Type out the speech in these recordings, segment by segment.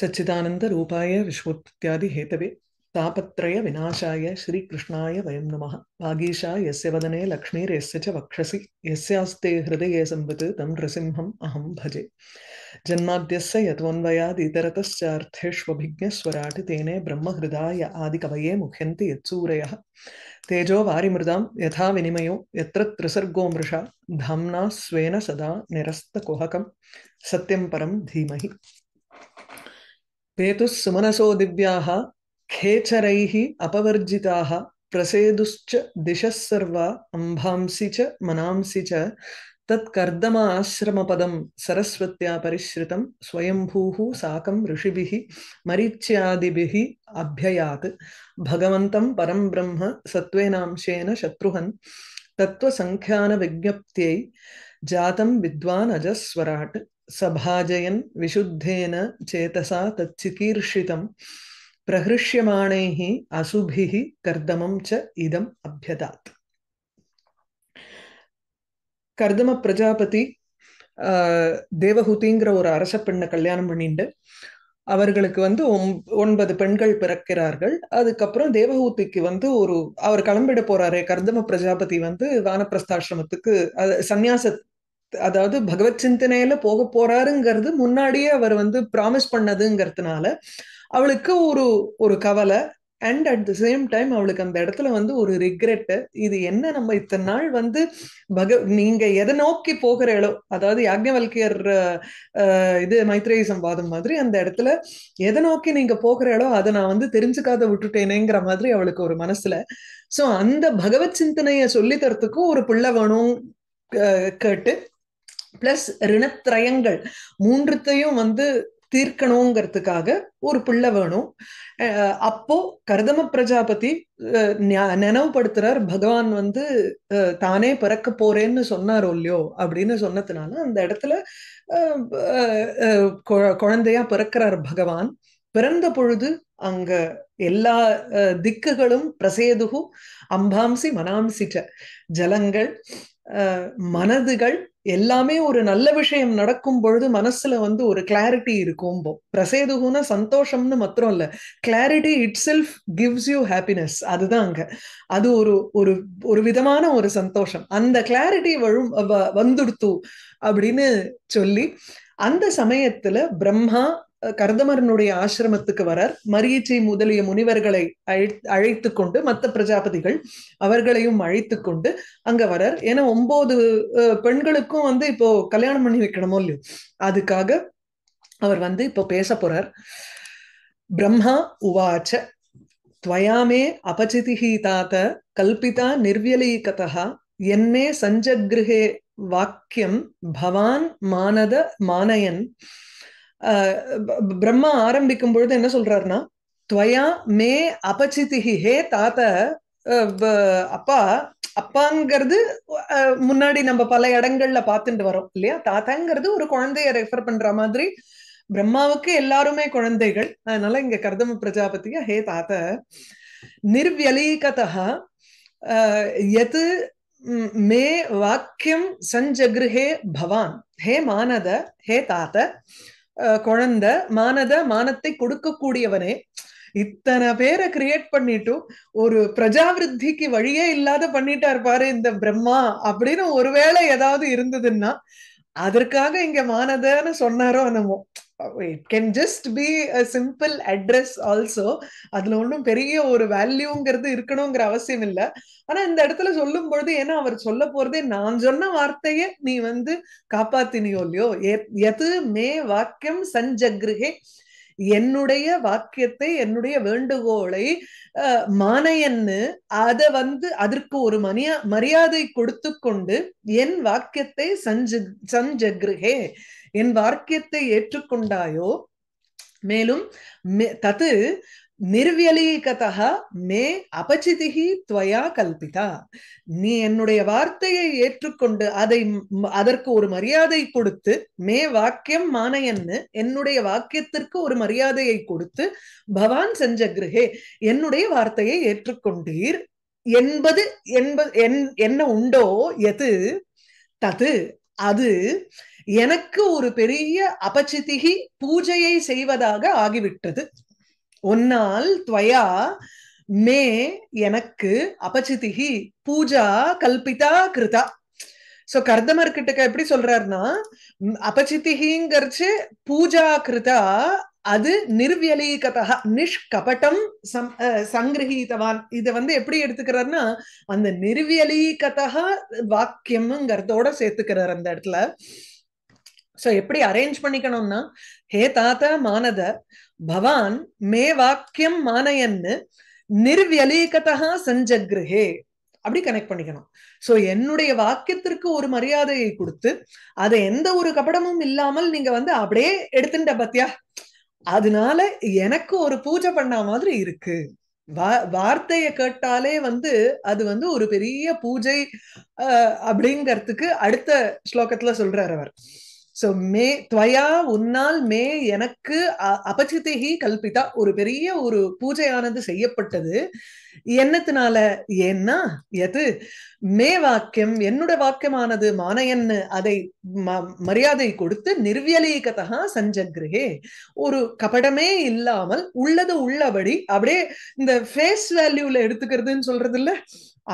सच्चिदानन्दरूपाय विश्वोत्पत्त्यादिहेतवे तापत्रयविनाशाय श्रीकृष्णाय वयं नमः वागीशा यस्य वदने लक्ष्मीर्यस्य च वक्षसि यस्यास्ते हृदये संवत् तं नृसिंहम् अहं भजे जन्माद्यस्य यद्वन्वयादितरतश्चार्थेष्वभिज्ञस्वराट् तेने ब्रह्महृदाय आदिकवये मुह्यन्ति यत्सूरयः तेजो वारिमृदां यथा विनिमयो यत्र त्रिसर्गो मृषा धाम्ना स्वेन सदा निरस्तकुहकं सत्यं परं धीमहि ते तु सुमनसो दिव्याः खेचरैः प्रसेदुश्च दिशः सर्वा अम्भांसि च मनांसि च तत्कर्दमाश्रमपदं सरस्वत्या परिश्रितं स्वयम्भूः साकं ऋषिभिः मरीच्यादिभिः अभ्ययात् भगवन्तं परं ब्रह्म सत्त्वेनांशेन शत्रुहन् तत्त्वसङ्ख्यानविज्ञप्त्यै जातं विद्वान् अजस्वराट् சபாஜயன் விசுத்தேன சேதசா தச்சிகீர்ஷிதம் பிரகிருஷ்யமானேஹி அசுபிஹி கர்தமம் ச இதம் அபியதாத் கர்தம பிரஜாபதி தேவஹூதிங்கிற ஒரு அரச பெண்ணை கல்யாணம் பண்ணிட்டு அவர்களுக்கு வந்து ஒன்பது பெண்கள் பிறக்கிறார்கள் அதுக்கப்புறம் தேவஹூதிக்கு வந்து ஒரு அவர் கிளம்பிட போறாரு கர்தம பிரஜாபதி வந்து வானப்பிரஸ்தாசிரமத்துக்கு சந்நியாச அதாவது பகவத் சிந்தனையில போக போறாருங்கிறது முன்னாடியே அவர் வந்து ப்ராமிஸ் பண்ணதுங்கிறதுனால அவளுக்கு ஒரு ஒரு கவலை and at the same time அவளுக்கு அந்த இடத்துல வந்து ஒரு ரிக்ரெட்டு இது என்ன நம்ம இத்தனை நாள் வந்து பக நீங்க எதை நோக்கி போகிற போகிறீங்களோ அதாவது யாக்ஞவல்கியர் இது மைத்ரேய சம்பாதம் மாதிரி அந்த இடத்துல எதை நோக்கி நீங்க போகிற போகிறீங்களோ அதை நான் வந்து தெரிஞ்சுக்காத விட்டுட்டேனேங்கிற மாதிரி அவளுக்கு ஒரு மனசுல சோ அந்த பகவத் சிந்தனைய சொல்லி தரத்துக்கும் ஒரு பிள்ளை வேணும் கேட்டு பிளஸ் ரிணத்திரயங்கள் மூன்றுத்தையும் வந்து தீர்க்கணுங்கிறதுக்காக ஒரு பிள்ளை வேணும் அப்போ கர்தம பிரஜாபதி நினைவுபடுத்துறார் பகவான் வந்து தானே பிறக்க போறேன்னு சொன்னாரோ இல்லையோ அப்படின்னு சொன்னதுனால அந்த இடத்துல குழந்தையா பிறக்கிறார் பகவான் பிறந்த பொழுது அங்க எல்லா திக்குகளும் பிரசேதுகு அம்பாம்சி மனாம்சிட்ட ஜலங்கள் மனதுகள் எல்லாமே ஒரு நல்ல விஷயம் நடக்கும் பொழுது மனசுல வந்து ஒரு கிளாரிட்டி இருக்கும் பிரசேதுகுனா சந்தோஷம்னு மாத்திரம் இல்ல clarity itself gives you happiness அதுதான் அங்க அது ஒரு ஒரு ஒரு விதமான ஒரு சந்தோஷம் அந்த கிளாரிட்டி வரும் வந்துடுத்து அப்படின்னு சொல்லி அந்த சமயத்துல பிரம்மா கர்தமரனுடைய ஆசிரமத்துக்கு வரார் மரியச்சை முதலிய முனிவர்களை அழை அழைத்து கொண்டு மற்ற பிரஜாபதிகள் அவர்களையும் அழைத்து கொண்டு அங்க வரார் ஏன்னா ஒன்பது பெண்களுக்கும் வந்து இப்போ கல்யாணம் பண்ணி வைக்கணுமோ இல்லையோ அதுக்காக அவர் வந்து இப்போ பேச போறார் பிரம்மா உவாச்ச துவயாமே அபச்சிதிஹி தாத்த கல்பிதா நிர்வியலீகதா என்னே சஞ்சகிருகே வாக்கியம் பவான் மானத மானயன் பிரம்மா ஆரம்பிக்கும் பொழுது என்ன சொல்றாருன்னா துவயா மே அபச்சிதிஹி ஹே தாத்த அப்பா அப்பாங்கிறது முன்னாடி நம்ம பல இடங்கள்ல பார்த்துட்டு வரோம் இல்லையா தாத்தாங்கிறது ஒரு குழந்தைய ரெஃபர் பண்ற மாதிரி பிரம்மாவுக்கு எல்லாருமே குழந்தைகள் அதனால இங்க கர்தம பிரஜாபதியா ஹே தாத்த நிர்வியலீகதா எது மே வாக்கியம் சஞ்சகிருஹே பவான் ஹே மானத ஹே தாத்த குழந்தை மானத மானத்தை கொடுக்கக்கூடியவனே இத்தனை பேரை கிரியேட் பண்ணிட்டும் ஒரு பிரஜாவிருத்திக்கு வழியே இல்லாத பண்ணிட்டா பாரு இந்த பிரம்மா அப்படின்னு ஒருவேளை ஏதாவது இருந்ததுன்னா அதற்காக இங்க மானதன்னு சொன்னாரோ என்னமோ it can just be a simple address also அதுல ஒன்றும் பெரிய ஒரு வேல்யூங்கிறது இருக்கணுங்கிற அவசியம் இல்லை ஆனா இந்த இடத்துல சொல்லும் பொழுது ஏன்னா அவர் சொல்ல போறதே நான் சொன்ன வார்த்தையை நீ வந்து காப்பாத்தினியோ இல்லையோ எது மே வாக்கியம் சஞ்சக்ருகே என்னுடைய வாக்கியத்தை என்னுடைய வேண்டுகோளை மானையன்னு அதை வந்து அதற்கு ஒரு மனியா மரியாதை கொடுத்து கொண்டு என் வாக்கியத்தை சஞ்ச சஞ்சகிருகே என் வாக்கியத்தை ஏற்றுக்கொண்டாயோ மேலும் தத்து நிர்வியலீகதா மே அபச்சிதிகி துவயா கல்பிதா நீ என்னுடைய வார்த்தையை ஏற்றுக்கொண்டு அதை அதற்கு ஒரு மரியாதை கொடுத்து மே வாக்கியம் மானையன்னு என்னுடைய வாக்கியத்திற்கு ஒரு மரியாதையை கொடுத்து பவான் செஞ்ச கிரகே என்னுடைய வார்த்தையை ஏற்றுக்கொண்டீர் என்பது என்பது என்ன உண்டோ எது தது அது எனக்கு ஒரு பெரிய அபச்சிதிகி பூஜையை செய்வதாக ஆகிவிட்டது உன்னால் துவயா மே எனக்கு அபச்சிதிகி பூஜா கல்பிதா கிருதா சோ கர்தமர் கிட்டக்க எப்படி சொல்றாருன்னா அபச்சிதிகிங்கிறச்சு பூஜா கிருதா அது நிர்வியலீகதா நிஷ்கபட்டம் சம் சங்கிரகீதவான் இதை வந்து எப்படி எடுத்துக்கிறாருன்னா அந்த நிர்வியலீகதா வாக்கியம்ங்கிறதோட சேர்த்துக்கிறார் அந்த இடத்துல சோ எப்படி அரேஞ்ச் பண்ணிக்கணும்னா ஹே தாத்தா மானத பவான் மே வாக்கியம் மானயன்னு நிர்வியலீகதா சஞ்சக்ருஹே அப்படி கனெக்ட் பண்ணிக்கணும் சோ என்னுடைய வாக்கியத்திற்கு ஒரு மரியாதையை கொடுத்து அதை எந்த ஒரு கபடமும் இல்லாமல் நீங்க வந்து அப்படியே எடுத்துட்ட பத்தியா அதனால எனக்கு ஒரு பூஜை பண்ண மாதிரி இருக்கு வார்த்தையை கேட்டாலே வந்து அது வந்து ஒரு பெரிய பூஜை அப்படிங்கிறதுக்கு அடுத்த ஸ்லோகத்துல சொல்றார் அவர் சோ மே துவயா உன்னால் மே எனக்கு அபச்சிதைகி கல்பிதா ஒரு பெரிய ஒரு பூஜையானது செய்யப்பட்டது என்னத்தினால ஏன்னா எது மே வாக்கியம் என்னோட வாக்கியமானது மானையன்னு அதை மரியாதை கொடுத்து நிர்வியலீகதா சஞ்சக்ரஹே ஒரு கபடமே இல்லாமல் உள்ளது உள்ளபடி அப்படியே இந்த ஃபேஸ் வேல்யூல எடுத்துக்கிறதுன்னு சொல்றது இல்ல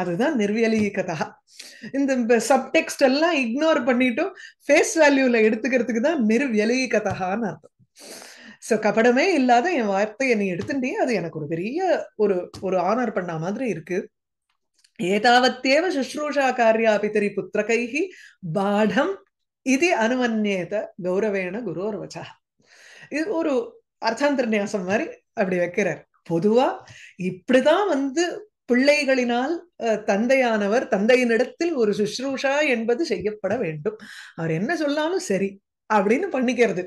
அதுதான் நிர்வியலி கதா இந்த சப்டெக்ஸ்ட் எல்லாம் இக்னோர் பண்ணிட்டும் ஃபேஸ் வேல்யூல எடுத்துக்கிறதுக்கு தான் நிர்வியலி அர்த்தம் ஸோ கபடமே இல்லாத என் வார்த்தையை நீ எடுத்துட்டே அது எனக்கு ஒரு பெரிய ஒரு ஒரு ஆனர் பண்ண மாதிரி இருக்கு ஏதாவத்தேவ சுஷ்ரூஷா காரியா பிதரி புத்திரகைகி பாடம் இது அனுமன்யேத கௌரவேண குரோர் வச்சா இது ஒரு அர்த்தாந்திரநியாசம் மாதிரி அப்படி வைக்கிறார் பொதுவா இப்படிதான் வந்து பிள்ளைகளினால் தந்தையானவர் தந்தையினிடத்தில் ஒரு சுஷ்ரூஷா என்பது செய்யப்பட வேண்டும் அவர் என்ன சொல்லாமல் சரி அப்படின்னு பண்ணிக்கிறது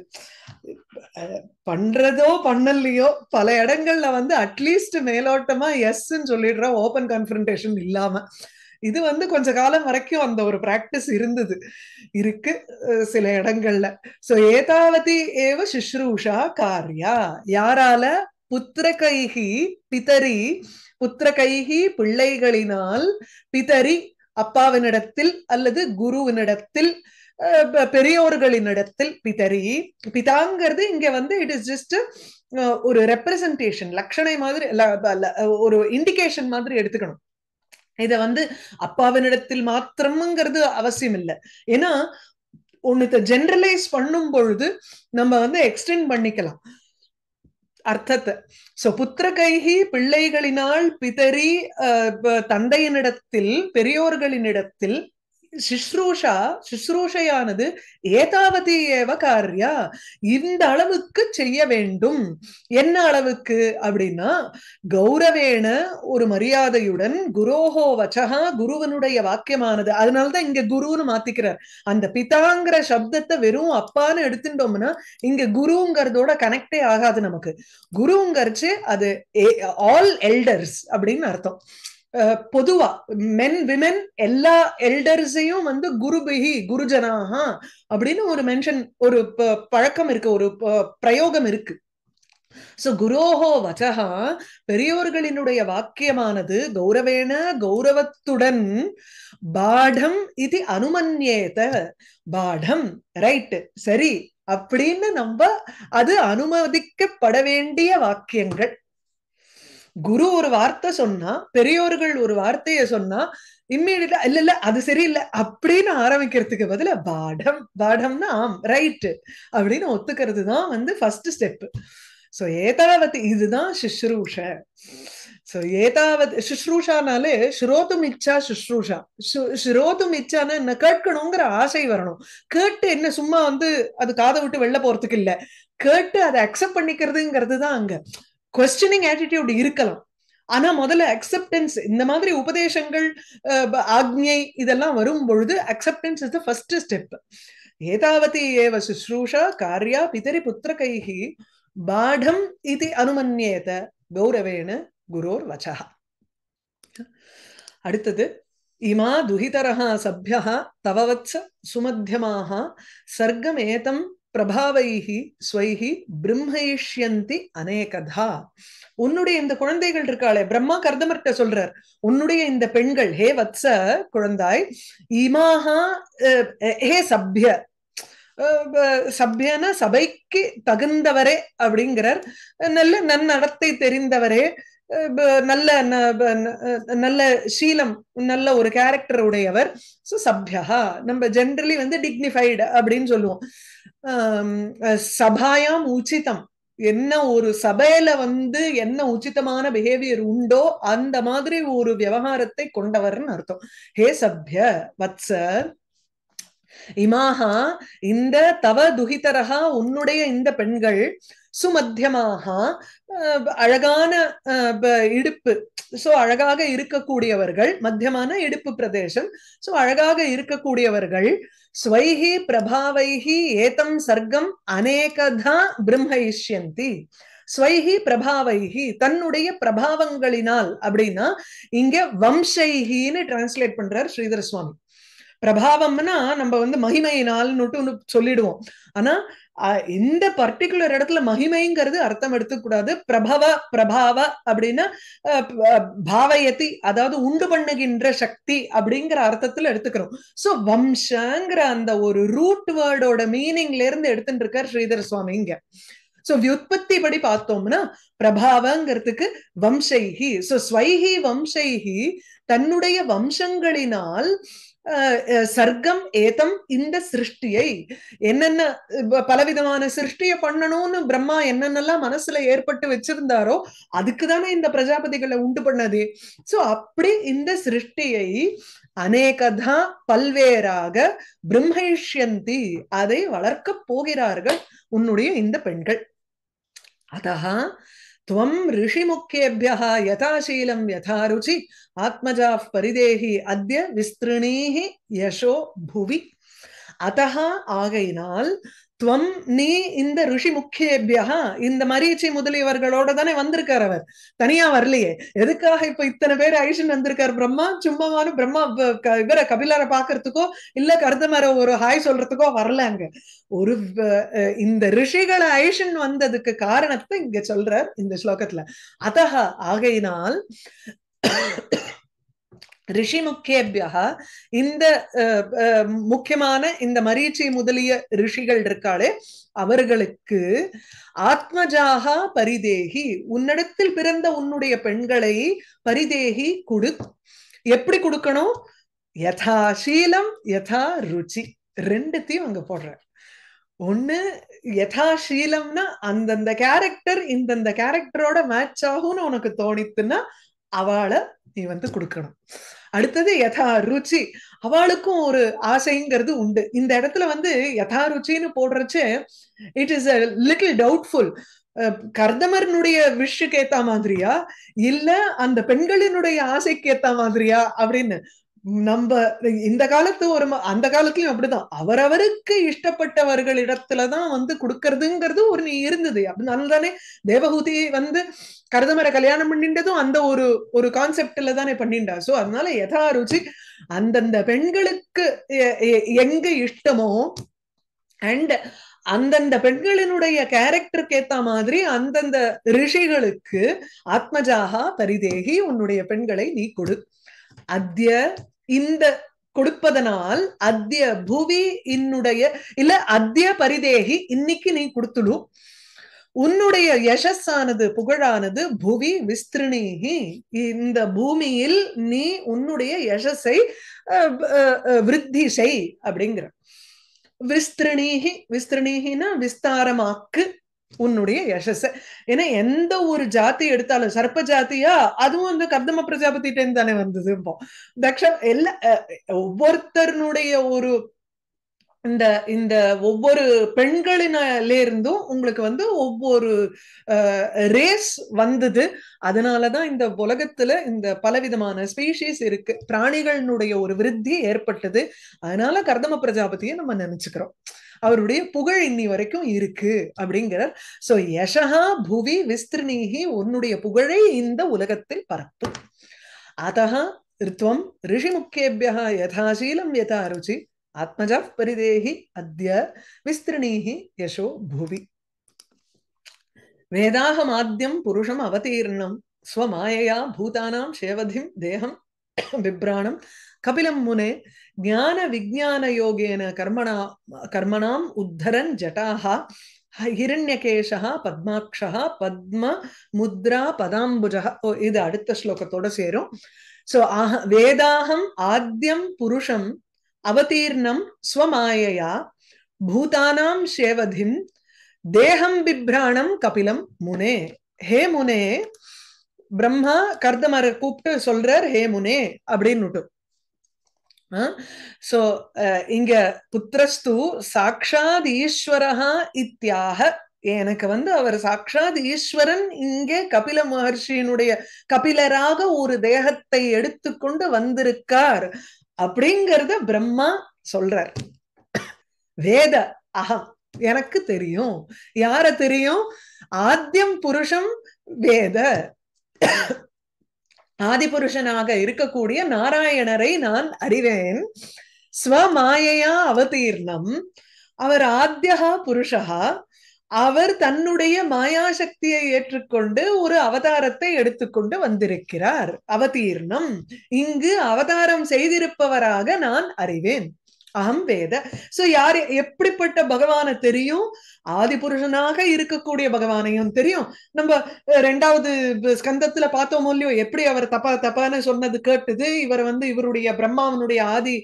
பண்றதோ பண்ணலையோ பல இடங்கள்ல வந்து அட்லீஸ்ட் மேலோட்டமா எஸ்ன்னு சொல்லிடுற ஓபன் கன்ஃபரன்டேஷன் இல்லாம இது வந்து கொஞ்ச காலம் வரைக்கும் அந்த ஒரு பிராக்டிஸ் இருந்தது இருக்கு சில இடங்கள்ல சோ ஏதாவது ஏவ சுஷ்ரூஷா காரியா யாரால புத்திரகைகி பிதரி புத்திரகைகி பிள்ளைகளினால் பிதரி அப்பாவினிடத்தில் அல்லது குருவினிடத்தில் பெரியோர்களினிடத்தில் பிதரி பிதாங்கிறது இங்க வந்து இட் இஸ் ஜஸ்ட் ஒரு ரெப்ரசன்டேஷன் லட்சணை மாதிரி ஒரு இண்டிகேஷன் மாதிரி எடுத்துக்கணும் இத வந்து அப்பாவினிடத்தில் மாத்திரம்ங்கிறது அவசியம் இல்லை ஏன்னா ஒன்னுத்த ஜென்ரலைஸ் பண்ணும் பொழுது நம்ம வந்து எக்ஸ்டெண்ட் பண்ணிக்கலாம் அர்த்தத்தை சோ புத்திர கைகி பிள்ளைகளினால் பிதறி தந்தையினிடத்தில் பெரியோர்களினிடத்தில் சுஷ்ரூஷா சுஷ்ரூஷையானது ஏதாவது ஏவ காரியா இந்த அளவுக்கு செய்ய வேண்டும் என்ன அளவுக்கு அப்படின்னா கௌரவேன ஒரு மரியாதையுடன் குரோஹோ வச்சகா குருவனுடைய வாக்கியமானது அதனாலதான் இங்க குருன்னு மாத்திக்கிறார் அந்த பிதாங்கிற சப்தத்தை வெறும் அப்பான்னு எடுத்துட்டோம்னா இங்க குருங்கிறதோட கனெக்டே ஆகாது நமக்கு குருங்கிறச்சு அது ஆல் எல்டர்ஸ் அப்படின்னு அர்த்தம் பொதுவா மென் விமென் எல்லா எல்டர்ஸையும் வந்து குருபிகி குருஜனாக அப்படின்னு ஒரு மென்ஷன் ஒரு பழக்கம் இருக்கு ஒரு பிரயோகம் இருக்கு சோ குரோஹோ வச்சகா பெரியோர்களினுடைய வாக்கியமானது கௌரவேன கௌரவத்துடன் பாடம் இது அனுமன்யேத பாடம் ரைட் சரி அப்படின்னு நம்ம அது அனுமதிக்கப்பட வேண்டிய வாக்கியங்கள் குரு ஒரு வார்த்தை சொன்னா பெரியோர்கள் ஒரு வார்த்தைய சொன்னா இம்மீடியட்டா இல்ல இல்ல அது சரியில்லை அப்படின்னு ஆரம்பிக்கிறதுக்கு பதில பாடம் பாடம்னா ஆம் ரைட்டு அப்படின்னு ஒத்துக்கிறது தான் வந்து ஃபர்ஸ்ட் ஸ்டெப் ஸோ ஏதாவது இதுதான் சுஷ்ரூஷ ஸோ ஏதாவது சுஷ்ரூஷானாலே ஸ்ரோத்தும் இச்சா சுஷ்ரூஷா ஸ்ரோதும் இச்சான்னு என்ன கேட்கணுங்கிற ஆசை வரணும் கேட்டு என்ன சும்மா வந்து அது காதை விட்டு வெளில போறதுக்கு இல்லை கேட்டு அதை அக்செப்ட் பண்ணிக்கிறதுங்கிறது தான் அங்க கொஸ்டினிங் ஆட்டிடியூட் இருக்கலாம் ஆனா முதல்ல அக்செப்டன்ஸ் இந்த மாதிரி உபதேசங்கள் ஆக்ஞை இதெல்லாம் வரும் பொழுது acceptance is the first step ஏதாவதி ஏவ சுஷ்ரூஷா காரியா பிதரி புத்திர கைகி பாடம் இது அனுமன்யேத கௌரவேண குரோர் வச்சா அடுத்தது இமா துஹிதரஹா சபியா தவவத்ச சுமத்தியமாக சர்க்கமேதம் பிரபாவைஹி ஸ்வைஹி பிரம்மயிஷ்யந்தி அநேகதா உன்னுடைய இந்த குழந்தைகள் இருக்காளே பிரம்மா கர்தமர்கிட்ட சொல்றார் உன்னுடைய இந்த பெண்கள் ஹே வத்ச குழந்தாய் இமாஹா ஹே சபிய சபியான சபைக்கு தகுந்தவரே அப்படிங்கிறார் நல்ல நன்னடத்தை தெரிந்தவரே நல்ல நல்ல சீலம் நல்ல ஒரு கேரக்டர் உடையவர் சோ சப்யா நம்ம ஜென்ரலி வந்து டிக்னிஃபைடு அப்படின்னு சொல்லுவோம் சபாயாம் உச்சிதம் என்ன ஒரு சபையில வந்து என்ன உச்சிதமான பிஹேவியர் உண்டோ அந்த மாதிரி ஒரு விவகாரத்தை கொண்டவர்னு அர்த்தம் ஹே சபிய வத்ச இமாஹா இந்த தவ துகிதரகா உன்னுடைய இந்த பெண்கள் சுமத்தியமாக அழகான இடுப்பு சோ அழகாக இருக்கக்கூடியவர்கள் மத்தியமான இடுப்பு பிரதேசம் சோ அழகாக இருக்கக்கூடியவர்கள் ஸ்வைஹி பிரபாவைஹி ஏதம் சர்க்கம் அநேகதா பிரம்மயிஷ்யந்தி ஸ்வைஹி பிரபாவைஹி தன்னுடைய பிரபாவங்களினால் அப்படின்னா இங்க வம்சைஹின்னு டிரான்ஸ்லேட் பண்றார் ஸ்ரீதர சுவாமி பிரபாவம்னா நம்ம வந்து மகிமையினால்னுட்டு சொல்லிடுவோம் ஆனா இந்த பர்டிகுலர் இடத்துல மகிமைங்கிறது அர்த்தம் எடுத்துக்கூடாது பிரபவ பிரபாவ அப்படின்னா பாவயத்தி அதாவது உண்டு பண்ணுகின்ற சக்தி அப்படிங்கிற அர்த்தத்துல எடுத்துக்கிறோம் சோ வம்சங்கிற அந்த ஒரு ரூட் வேர்டோட மீனிங்ல இருந்து எடுத்துட்டு இருக்கார் ஸ்ரீதர் இங்க சோ வியுற்பத்தி படி பார்த்தோம்னா பிரபாவங்கிறதுக்கு வம்சைஹி சோ ஸ்வைஹி வம்சைஹி தன்னுடைய வம்சங்களினால் சர்க்கம் ஏதம் இந்த சிருஷ்டியை என்னென்ன பலவிதமான சிருஷ்டியை பண்ணணும்னு பிரம்மா என்னென்னலாம் மனசுல ஏற்பட்டு வச்சிருந்தாரோ அதுக்கு தானே இந்த பிரஜாபதிகளை உண்டு பண்ணது சோ அப்படி இந்த சிருஷ்டியை அநேகதா பல்வேறாக பிரம்மேஷ்யந்தி அதை வளர்க்க போகிறார்கள் உன்னுடைய இந்த பெண்கள் அதா त्वं ऋषिमुख्येभ्यः यथाशीलं यथा रुचि आत्मजाः परिदेहि अद्य विस्तृणीः यशो भुवि अतः आगैनाल् துவம் நீ இந்த ரிஷி முக்கியபியா இந்த மரீச்சி முதலியவர்களோட தானே வந்திருக்கார் அவர் தனியா வரலையே எதுக்காக இப்ப இத்தனை பேர் ஐஷன் வந்திருக்காரு பிரம்மா சும்மாவானு பிரம்மா இவர கபிலரை பாக்குறதுக்கோ இல்ல கருதமர ஒரு ஹாய் சொல்றதுக்கோ வரலாங்க ஒரு இந்த ரிஷிகளை ஐஷன் வந்ததுக்கு காரணத்தை இங்க சொல்றார் இந்த ஸ்லோகத்துல அதக ஆகையினால் ரிஷி முக்கியபியா இந்த முக்கியமான இந்த மரீச்சி முதலிய ரிஷிகள் இருக்காளே அவர்களுக்கு ஆத்மஜாகா பரிதேகி உன்னிடத்தில் பிறந்த உன்னுடைய பெண்களை பரிதேகி கொடு எப்படி கொடுக்கணும் யதா சீலம் யதா ருச்சி ரெண்டுத்தையும் அங்க போடுற ஒண்ணு யதாஷீலம்னா அந்தந்த கேரக்டர் இந்தந்த கேரக்டரோட மேட்ச் ஆகும்னு உனக்கு தோணித்துன்னா அவளை நீ வந்து கொடுக்கணும் அடுத்தது யதா ருச்சி அவளுக்கும் ஒரு ஆசைங்கிறது உண்டு இந்த இடத்துல வந்து யதா ருச்சின்னு போடுறச்சு it is a little doubtful கர்தமர்னுடைய விஷுக்கு ஏத்த மாதிரியா இல்ல அந்த பெண்களினுடைய ஆசைக்கு ஏத்த மாதிரியா அப்படின்னு நம்ம இந்த காலத்து ஒரு அந்த காலத்துலயும் அப்படிதான் அவரவருக்கு இஷ்டப்பட்டவர்களிடத்துலதான் வந்து கொடுக்கறதுங்கிறது ஒரு நீ இருந்தது அப்படினால தானே தேவகூதி வந்து கருதமர கல்யாணம் பண்ணின்றதும் அந்த ஒரு ஒரு கான்செப்ட்ல தானே பண்ணிண்டா சோ அதனால எதா ருச்சி அந்தந்த பெண்களுக்கு எங்க இஷ்டமோ அண்ட் அந்தந்த பெண்களினுடைய கேரக்டருக்கு ஏத்த மாதிரி அந்தந்த ரிஷிகளுக்கு ஆத்மஜாகா பரிதேகி உன்னுடைய பெண்களை நீ கொடு அத்திய இந்த கொடுப்பதனால் அத்திய புவி என்னுடைய இல்ல அத்திய பரிதேகி இன்னைக்கு நீ கொடுத்துடு உன்னுடைய யசஸ்ஸானது புகழானது புவி விஸ்திருணீகி இந்த பூமியில் நீ உன்னுடைய யசஸை விருத்தி செய் அப்படிங்கிற விஸ்திருணீகி விஸ்திருணீகினா விஸ்தாரமாக்கு உன்னுடைய யசஸ் ஏன்னா எந்த ஒரு ஜாதி எடுத்தாலும் சர்ப்ப ஜாத்தியா அதுவும் வந்து கர்தம பிரஜாபதி தானே வந்தது இப்போ தக்ஷ எல்லா ஒவ்வொருத்தருனுடைய ஒரு இந்த இந்த ஒவ்வொரு பெண்களினால இருந்தும் உங்களுக்கு வந்து ஒவ்வொரு ரேஸ் வந்தது அதனாலதான் இந்த உலகத்துல இந்த பலவிதமான ஸ்பீஷீஸ் இருக்கு பிராணிகளினுடைய ஒரு விருத்தி ஏற்பட்டது அதனால கர்தம பிரஜாபதியை நம்ம நினைச்சுக்கிறோம் அவருடைய புகழ் இன்னி வரைக்கும் இருக்கு அப்படிங்கிறார் சோ யசகா புவி விஸ்திருநீகி உன்னுடைய புகழை இந்த உலகத்தில் பரப்பும் அதகா ரித்வம் ரிஷி முக்கியபியா யதாசீலம் யதா ருச்சி ஆத்மஜா பரிதேகி அத்ய விஸ்திருநீகி யசோ புவி வேதாக மாத்தியம் புருஷம் அவதீர்ணம் ஸ்வமாயையா பூதானாம் சேவதிம் தேகம் பிப்ராணம் கபிலம் முனே ஞான விஜான யோகேன கர்மணா கர்மணாம் உத்தரன் ஜட்டாகா ஹிரண்யகேஷா பத்மாட்சா பத்ம முத்ரா பதாம்புஜா இது அடுத்த ஸ்லோகத்தோட சேரும் சோ ஆஹ வேதாகம் ஆத்தியம் புருஷம் அவதீர்ணம் ஸ்வமாயையா பூதானாம் சேவதிம் தேகம் பிப்ராணம் கபிலம் முனே ஹே முனே பிரம்மா கர்தமரை கூப்பிட்டு சொல்றார் ஹே முனே அப்படின்னுட்டு சோ இங்க புத்திரஸ்து சாட்சாத் ஈஸ்வரஹா இத்தியாக எனக்கு வந்து அவர் சாட்சாத் ஈஸ்வரன் இங்கே கபில மகர்ஷியினுடைய கபிலராக ஒரு தேகத்தை எடுத்துக்கொண்டு வந்திருக்கார் அப்படிங்கறத பிரம்மா சொல்றார் வேத அகம் எனக்கு தெரியும் யார தெரியும் ஆத்தியம் புருஷம் வேத ஆதிபுருஷனாக இருக்கக்கூடிய நாராயணரை நான் அறிவேன் ஸ்வமாயையா அவதீர்ணம் அவர் ஆத்யா புருஷா அவர் தன்னுடைய மாயாசக்தியை ஏற்றுக்கொண்டு ஒரு அவதாரத்தை எடுத்துக்கொண்டு வந்திருக்கிறார் அவதீர்ணம் இங்கு அவதாரம் செய்திருப்பவராக நான் அறிவேன் அகம் வேத சோ யாரு எப்படிப்பட்ட பகவான தெரியும் ஆதி புருஷனாக இருக்கக்கூடிய பகவானையும் தெரியும் நம்ம ரெண்டாவது ஸ்கந்தத்துல பார்த்தோம் இல்லையோ எப்படி அவர் தப்பா தப்பான்னு சொன்னது கேட்டுது இவர் வந்து இவருடைய பிரம்மாவனுடைய ஆதி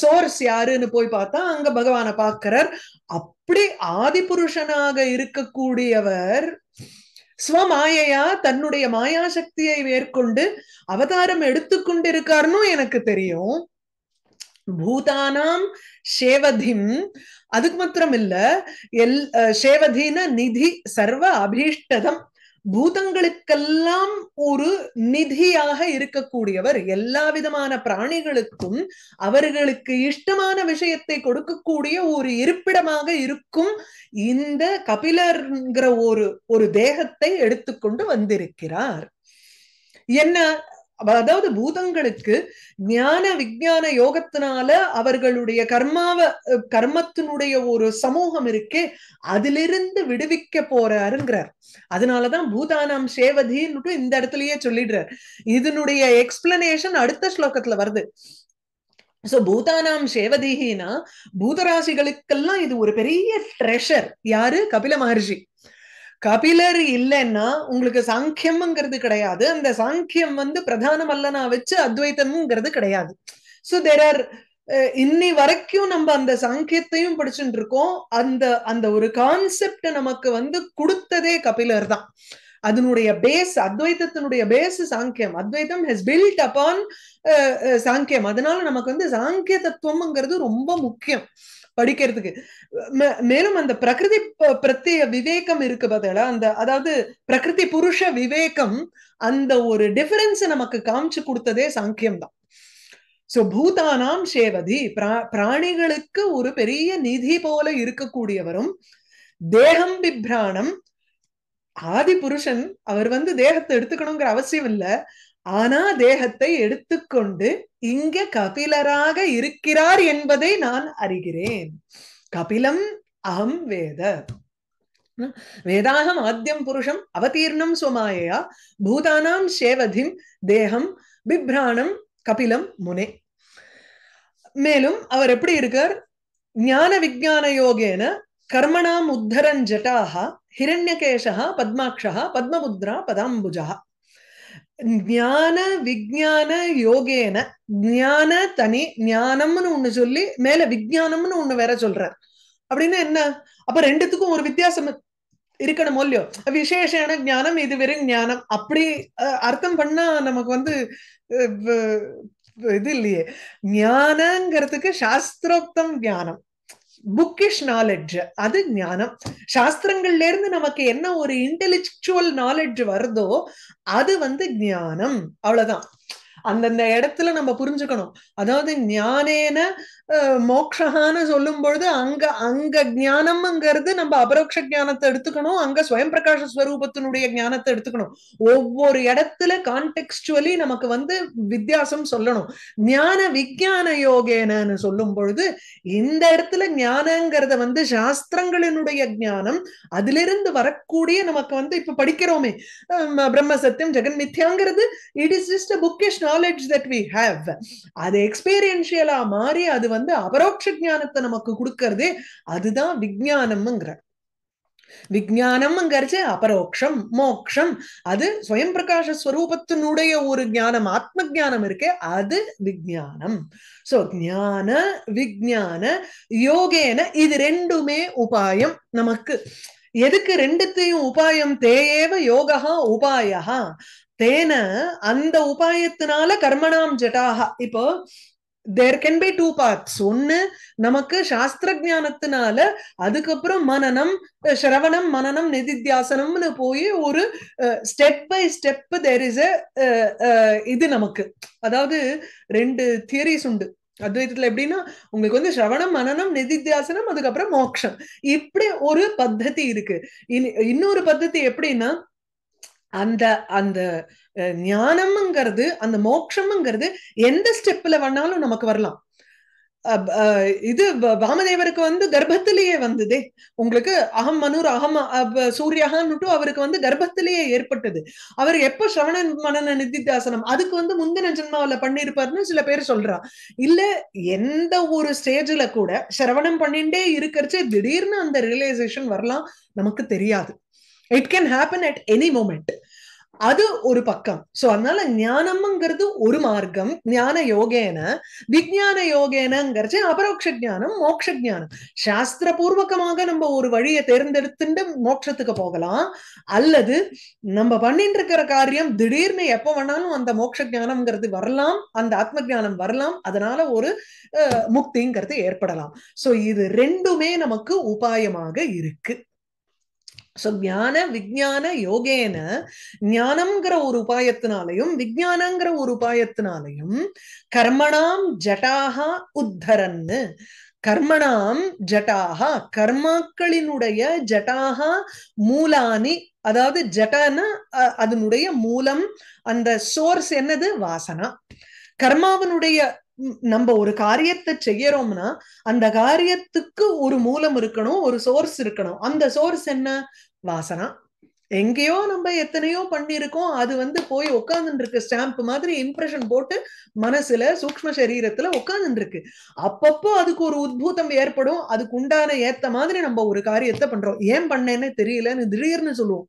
சோர்ஸ் யாருன்னு போய் பார்த்தா அங்க பகவானை பாக்குறார் அப்படி ஆதி புருஷனாக இருக்கக்கூடியவர் ஸ்வமாயையா தன்னுடைய மாயாசக்தியை மேற்கொண்டு அவதாரம் எடுத்துக்கொண்டிருக்காருன்னு எனக்கு தெரியும் பூதானாம் ஷேவதிம் அதுக்கு மாத்திரம் இல்ல எல் சேவதின நிதி சர்வ அபீஷ்டதம் பூதங்களுக்கெல்லாம் ஒரு நிதியாக இருக்கக்கூடியவர் எல்லா விதமான பிராணிகளுக்கும் அவர்களுக்கு இஷ்டமான விஷயத்தை கொடுக்கக்கூடிய ஒரு இருப்பிடமாக இருக்கும் இந்த கபிலர்ங்கிற ஒரு ஒரு தேகத்தை எடுத்துக்கொண்டு வந்திருக்கிறார் என்ன அதாவது பூதங்களுக்கு ஞான விஜான யோகத்தினால அவர்களுடைய கர்மாவ கர்மத்தினுடைய ஒரு சமூகம் இருக்கே அதிலிருந்து விடுவிக்க போறாருங்கிறார் அதனாலதான் பூதானாம் சேவதின்னு இந்த இடத்துலயே சொல்லிடுறார் இதனுடைய எக்ஸ்பிளனேஷன் அடுத்த ஸ்லோகத்துல வருது சோ பூதானாம் சேவதினா பூதராசிகளுக்கெல்லாம் இது ஒரு பெரிய ட்ரெஷர் யாரு கபில மகர்ஷி கபிலர் இல்லைன்னா உங்களுக்கு சாங்கியம்ங்கிறது கிடையாது அந்த சாங்கியம் வந்து பிரதானம் அல்லனா வச்சு அத்வைத்தம்ங்கிறது கிடையாது ஸோ தேர் ஆர் இன்னி வரைக்கும் நம்ம அந்த சாங்கியத்தையும் படிச்சுட்டு இருக்கோம் அந்த அந்த ஒரு கான்செப்ட் நமக்கு வந்து கொடுத்ததே கபிலர் தான் அதனுடைய பேஸ் அத்வைத்தத்தினுடைய பேஸ் சாங்கியம் அத்வைத்தம் ஹெஸ் பில்ட் அப்பான் சாங்கியம் அதனால நமக்கு வந்து சாங்கிய தத்துவம்ங்கிறது ரொம்ப முக்கியம் படிக்கிறதுக்கு மேலும் அந்த பிரகிருதி பிரத்திய விவேகம் இருக்கு பதில அந்த அதாவது பிரகிருதி புருஷ விவேகம் அந்த ஒரு டிஃபரன்ஸ் நமக்கு காமிச்சு கொடுத்ததே சாங்கியம் தான் சோ பூதானாம் சேவதி பிரா பிராணிகளுக்கு ஒரு பெரிய நிதி போல இருக்கக்கூடியவரும் தேகம் பிப்ராணம் ஆதி புருஷன் அவர் வந்து தேகத்தை எடுத்துக்கணுங்கிற அவசியம் இல்ல ஆனா தேகத்தை எடுத்துக்கொண்டு இங்க கபிலராக இருக்கிறார் என்பதை நான் அறிகிறேன் கபிலம் அகம் வேத வேதாகம் ஆத்தியம் புருஷம் அவதீர்ணம் சுமாயா பூதானாம் சேவதிம் தேகம் பிப்ராணம் கபிலம் முனே மேலும் அவர் எப்படி இருக்கார் ஞான விஜான யோகேன கர்மணாம் உத்தரன் ஜட்டாக ஹிரண்யகேஷா பத்மாட்சா பத்மபுத்ரா பதாம்புஜா ஞான விஜான யோகேன ஞான தனி ஞானம்னு ஒண்ணு சொல்லி மேல விஜானம்னு ஒண்ணு வேற சொல்றார் அப்படின்னா என்ன அப்ப ரெண்டுத்துக்கும் ஒரு வித்தியாசம் இருக்கணும் இல்லையோ விசேஷமான ஞானம் இது வெறும் ஞானம் அப்படி அர்த்தம் பண்ணா நமக்கு வந்து இது இல்லையே ஞானங்கிறதுக்கு சாஸ்திரோக்தம் ஞானம் புக்கிஷ் நாலெட்ஜ் அது ஞானம் சாஸ்திரங்கள்ல இருந்து நமக்கு என்ன ஒரு இன்டெலிஜுவல் நாலெட்ஜ் வருதோ அது வந்து ஞானம் அவ்வளவுதான் அந்தந்த இடத்துல நம்ம புரிஞ்சுக்கணும் அதாவது ஞானேன மோக்ஷகான்னு சொல்லும் பொழுது அங்க அங்க ஞானம்ங்கிறது நம்ம அபரோக்ஷ ஜானத்தை எடுத்துக்கணும் அங்க ஸ்வயம் பிரகாஷ ஸ்வரூபத்தினுடைய ஞானத்தை எடுத்துக்கணும் ஒவ்வொரு இடத்துல கான்டெக்ஸ்டுவலி நமக்கு வந்து வித்தியாசம் சொல்லணும் ஞான விஜயான யோகேனன்னு சொல்லும் பொழுது இந்த இடத்துல ஞானங்கிறத வந்து சாஸ்திரங்களினுடைய ஞானம் அதிலிருந்து வரக்கூடிய நமக்கு வந்து இப்ப படிக்கிறோமே பிரம்ம சத்தியம் ஜெகன் மித்யாங்கிறது it is just bookish knowledge that we have அது எக்ஸ்பீரியன்ஷியலா மாறி அது வந்து அபரோட்ச ஜானத்தை நமக்கு கொடுக்கறது அதுதான் விஜயானம்ங்கிற விஜானம்ங்கிறச்சு அபரோக்ஷம் மோக்ஷம் அது ஸ்வயம் பிரகாஷ ஸ்வரூபத்தினுடைய ஒரு ஞானம் ஆத்ம ஜானம் இருக்கு அது விஜானம் சோ ஜான விஜான யோகேன இது ரெண்டுமே உபாயம் நமக்கு எதுக்கு ரெண்டுத்தையும் உபாயம் தேயேவ யோகா உபாயா தேன அந்த உபாயத்தினால கர்மணாம் ஜட்டாக இப்போ there can be two parts ஒன்னு நமக்கு சாஸ்திர ஜானத்தினால அதுக்கப்புறம் மனநம் சிரவணம் மனநம் நிதித்தியாசனம்னு போய் ஒரு step by step there is இது நமக்கு அதாவது ரெண்டு தியரிஸ் உண்டு அத்வைத்தில எப்படின்னா உங்களுக்கு வந்து சிரவணம் மனநம் நிதித்தியாசனம் அதுக்கப்புறம் மோக்ஷம் இப்படி ஒரு பத்தி இருக்கு இன்னொரு பத்தி எப்படின்னா அந்த அந்த ஞானம்ங்கிறது அந்த மோட்சம்ங்கிறது எந்த ஸ்டெப்ல வேணாலும் நமக்கு வரலாம் இது வாமதேவருக்கு வந்து கர்ப்பத்திலேயே வந்ததே உங்களுக்கு அகம் மனுர் அகம் சூரியகான்னுட்டு அவருக்கு வந்து கர்ப்பத்திலேயே ஏற்பட்டது அவர் எப்ப சிரவண மனன நிதித்தியாசனம் அதுக்கு வந்து முந்தின ஜென்மாவில பண்ணிருப்பாருன்னு சில பேர் சொல்றா இல்ல எந்த ஒரு ஸ்டேஜ்ல கூட சிரவணம் பண்ணிட்டே இருக்கிறச்சே திடீர்னு அந்த ரியலைசேஷன் வரலாம் நமக்கு தெரியாது it can happen at any moment அது ஒரு பக்கம் சோ அதனால ஞானம்ங்கிறது ஒரு மார்க்கம் ஞான யோகேன விஜயான யோகேனங்கிறச்சு அபரோக்ஷ ஜானம் மோட்ச ஜானம் சாஸ்திர பூர்வகமாக நம்ம ஒரு வழியை தேர்ந்தெடுத்துட்டு மோட்சத்துக்கு போகலாம் அல்லது நம்ம பண்ணிட்டு இருக்கிற காரியம் திடீர்னு எப்ப வேணாலும் அந்த மோட்ச ஜானம்ங்கிறது வரலாம் அந்த ஆத்ம ஜானம் வரலாம் அதனால ஒரு முக்திங்கிறது ஏற்படலாம் சோ இது ரெண்டுமே நமக்கு உபாயமாக இருக்கு சோ ஞான விஜான யோகேன ஞானம்ங்கிற ஒரு உபாயத்தினாலையும் விஜானங்கிற ஒரு உபாயத்தினாலையும் கர்மணாம் ஜட்டாக உத்தரன்னு கர்மணாம் ஜட்டாக கர்மாக்களினுடைய ஜட்டாக மூலானி அதாவது ஜட்டன்னா அதனுடைய மூலம் அந்த சோர்ஸ் என்னது வாசனா கர்மாவனுடைய நம்ம ஒரு காரியத்தை செய்யறோம்னா அந்த காரியத்துக்கு ஒரு மூலம் இருக்கணும் ஒரு சோர்ஸ் இருக்கணும் அந்த சோர்ஸ் என்ன வாசனா எங்கேயோ நம்ம எத்தனையோ பண்ணிருக்கோம் அது வந்து போய் உட்காந்துருக்கு ஸ்டாம்ப் மாதிரி இம்ப்ரெஷன் போட்டு மனசுல சூக்ம சரீரத்துல உட்காந்துருக்கு அப்பப்போ அதுக்கு ஒரு உத்பூத்தம் ஏற்படும் அதுக்கு உண்டான ஏத்த மாதிரி நம்ம ஒரு காரியத்தை பண்றோம் ஏன் பண்ணேன்னு தெரியலன்னு திடீர்னு சொல்லுவோம்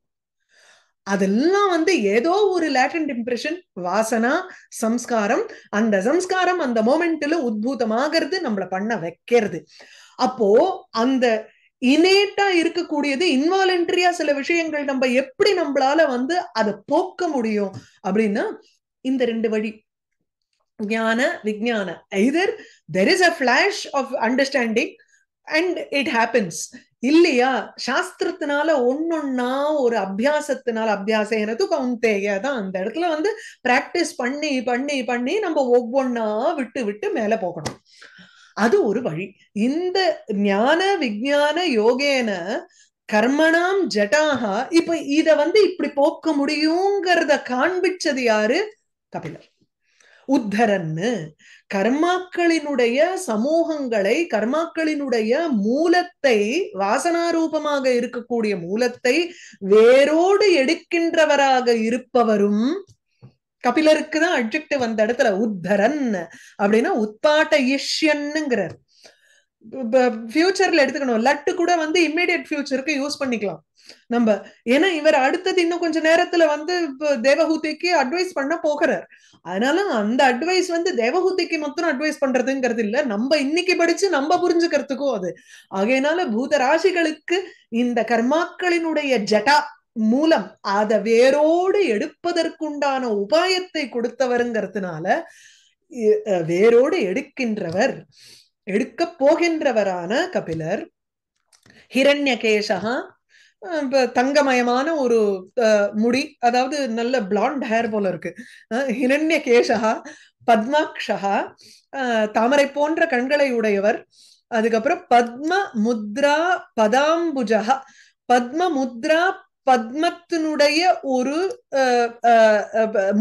அதெல்லாம் வந்து ஏதோ ஒரு லேட்டன்ட் இம்ப்ரெஷன் வாசனா சம்ஸ்காரம் அந்த சம்ஸ்காரம் அந்த மோமெண்ட்ல உத்பூதமாகிறது நம்மளை பண்ண வைக்கிறது அப்போ அந்த இனேட்டா இருக்கக்கூடியது இன்வாலண்டரியா சில விஷயங்கள் நம்ம எப்படி நம்மளால வந்து அதை போக்க முடியும் அப்படின்னா இந்த ரெண்டு வழி ஞான விஜயான either there is a flash of understanding and it happens இல்லையா சாஸ்திரத்தினால ஒன்னொன்னா ஒரு அபியாசத்தினால அபியாசம் எனது தான் அந்த இடத்துல வந்து பிராக்டிஸ் பண்ணி பண்ணி பண்ணி நம்ம ஒவ்வொன்னா விட்டு விட்டு மேல போகணும் அது ஒரு வழி இந்த ஞான விஜான யோகேன கர்மணாம் ஜட்டாகா இப்ப இத வந்து இப்படி போக்க முடியுங்கிறத காண்பிச்சது யாரு கபிலர் உத்தரன்னு கர்மாக்களினுடைய சமூகங்களை கர்மாக்களினுடைய மூலத்தை வாசனாரூபமாக இருக்கக்கூடிய மூலத்தை வேரோடு எடுக்கின்றவராக இருப்பவரும் கபிலருக்குதான் தான் வந்த அந்த இடத்துல உத்தரன் அப்படின்னா உத்பாட்ட இஷ்யன்னுங்கிறார் ஃபியூச்சர்ல எடுத்துக்கணும் லட்டு கூட வந்து இம்மிடியட் ஃபியூச்சருக்கு யூஸ் பண்ணிக்கலாம் நம்ம ஏன்னா இவர் அடுத்தது இன்னும் கொஞ்ச நேரத்துல வந்து தேவஹூதிக்கு அட்வைஸ் பண்ண போகிறார் அதனால அந்த அட்வைஸ் வந்து தேவஹூதிக்கு மட்டும் அட்வைஸ் பண்றதுங்கிறது இல்ல நம்ம இன்னைக்கு படிச்சு நம்ம புரிஞ்சுக்கிறதுக்கும் அது ஆகையினால பூத ராசிகளுக்கு இந்த கர்மாக்களினுடைய ஜட்டா மூலம் அதை வேரோடு எடுப்பதற்குண்டான உபாயத்தை கொடுத்தவருங்கிறதுனால வேரோடு எடுக்கின்றவர் எடுக்க போகின்றவரான கபிலர் ஹிரண்யகேஷகா தங்கமயமான ஒரு முடி அதாவது நல்ல பிளாண்ட் ஹேர் போல இருக்கு ஹிரண்ய கேஷகா பத்மாக்ஷகா தாமரை போன்ற கண்களை உடையவர் அதுக்கப்புறம் பத்ம முத்ரா பதாம்புஜகா பத்ம முத்ரா பத்மத்தினுடைய ஒரு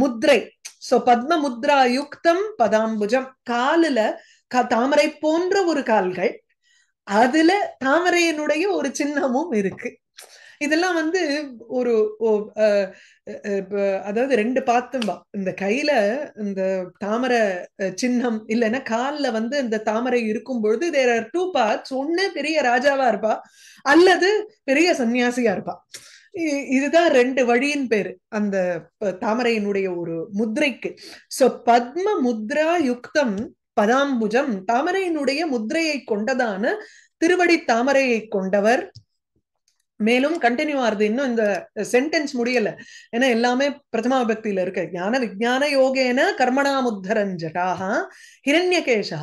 முத்ரை சோ பத்ம முத்ரா யுக்தம் பதாம்புஜம் காலில் தாமரை போன்ற ஒரு கால்கள் அதுல தாமரையினுடைய ஒரு சின்னமும் இருக்கு இதெல்லாம் வந்து ஒரு அதாவது ரெண்டு பாத்தும்பா இந்த கையில இந்த தாமரை சின்னம் இல்லைன்னா காலில் வந்து இந்த தாமரை இருக்கும் பொழுது தேர் ஆர் டூ பார்ட்ஸ் ஒன்னு பெரிய ராஜாவா இருப்பா அல்லது பெரிய சன்னியாசியா இருப்பா இதுதான் ரெண்டு வழியின் பேரு அந்த தாமரையினுடைய ஒரு முத்ரைக்கு சோ பத்ம முத்ரா யுக்தம் பதாம்புஜம் தாமரையினுடைய முத்திரையை கொண்டதான திருவடி தாமரையை கொண்டவர் மேலும் கண்டினியூ ஆறுது இன்னும் இந்த சென்டென்ஸ் முடியல ஏன்னா எல்லாமே பிரதமா பக்தியில இருக்கு ஞான விஜான யோகேன கர்மணா ஹிரண்யகேஷா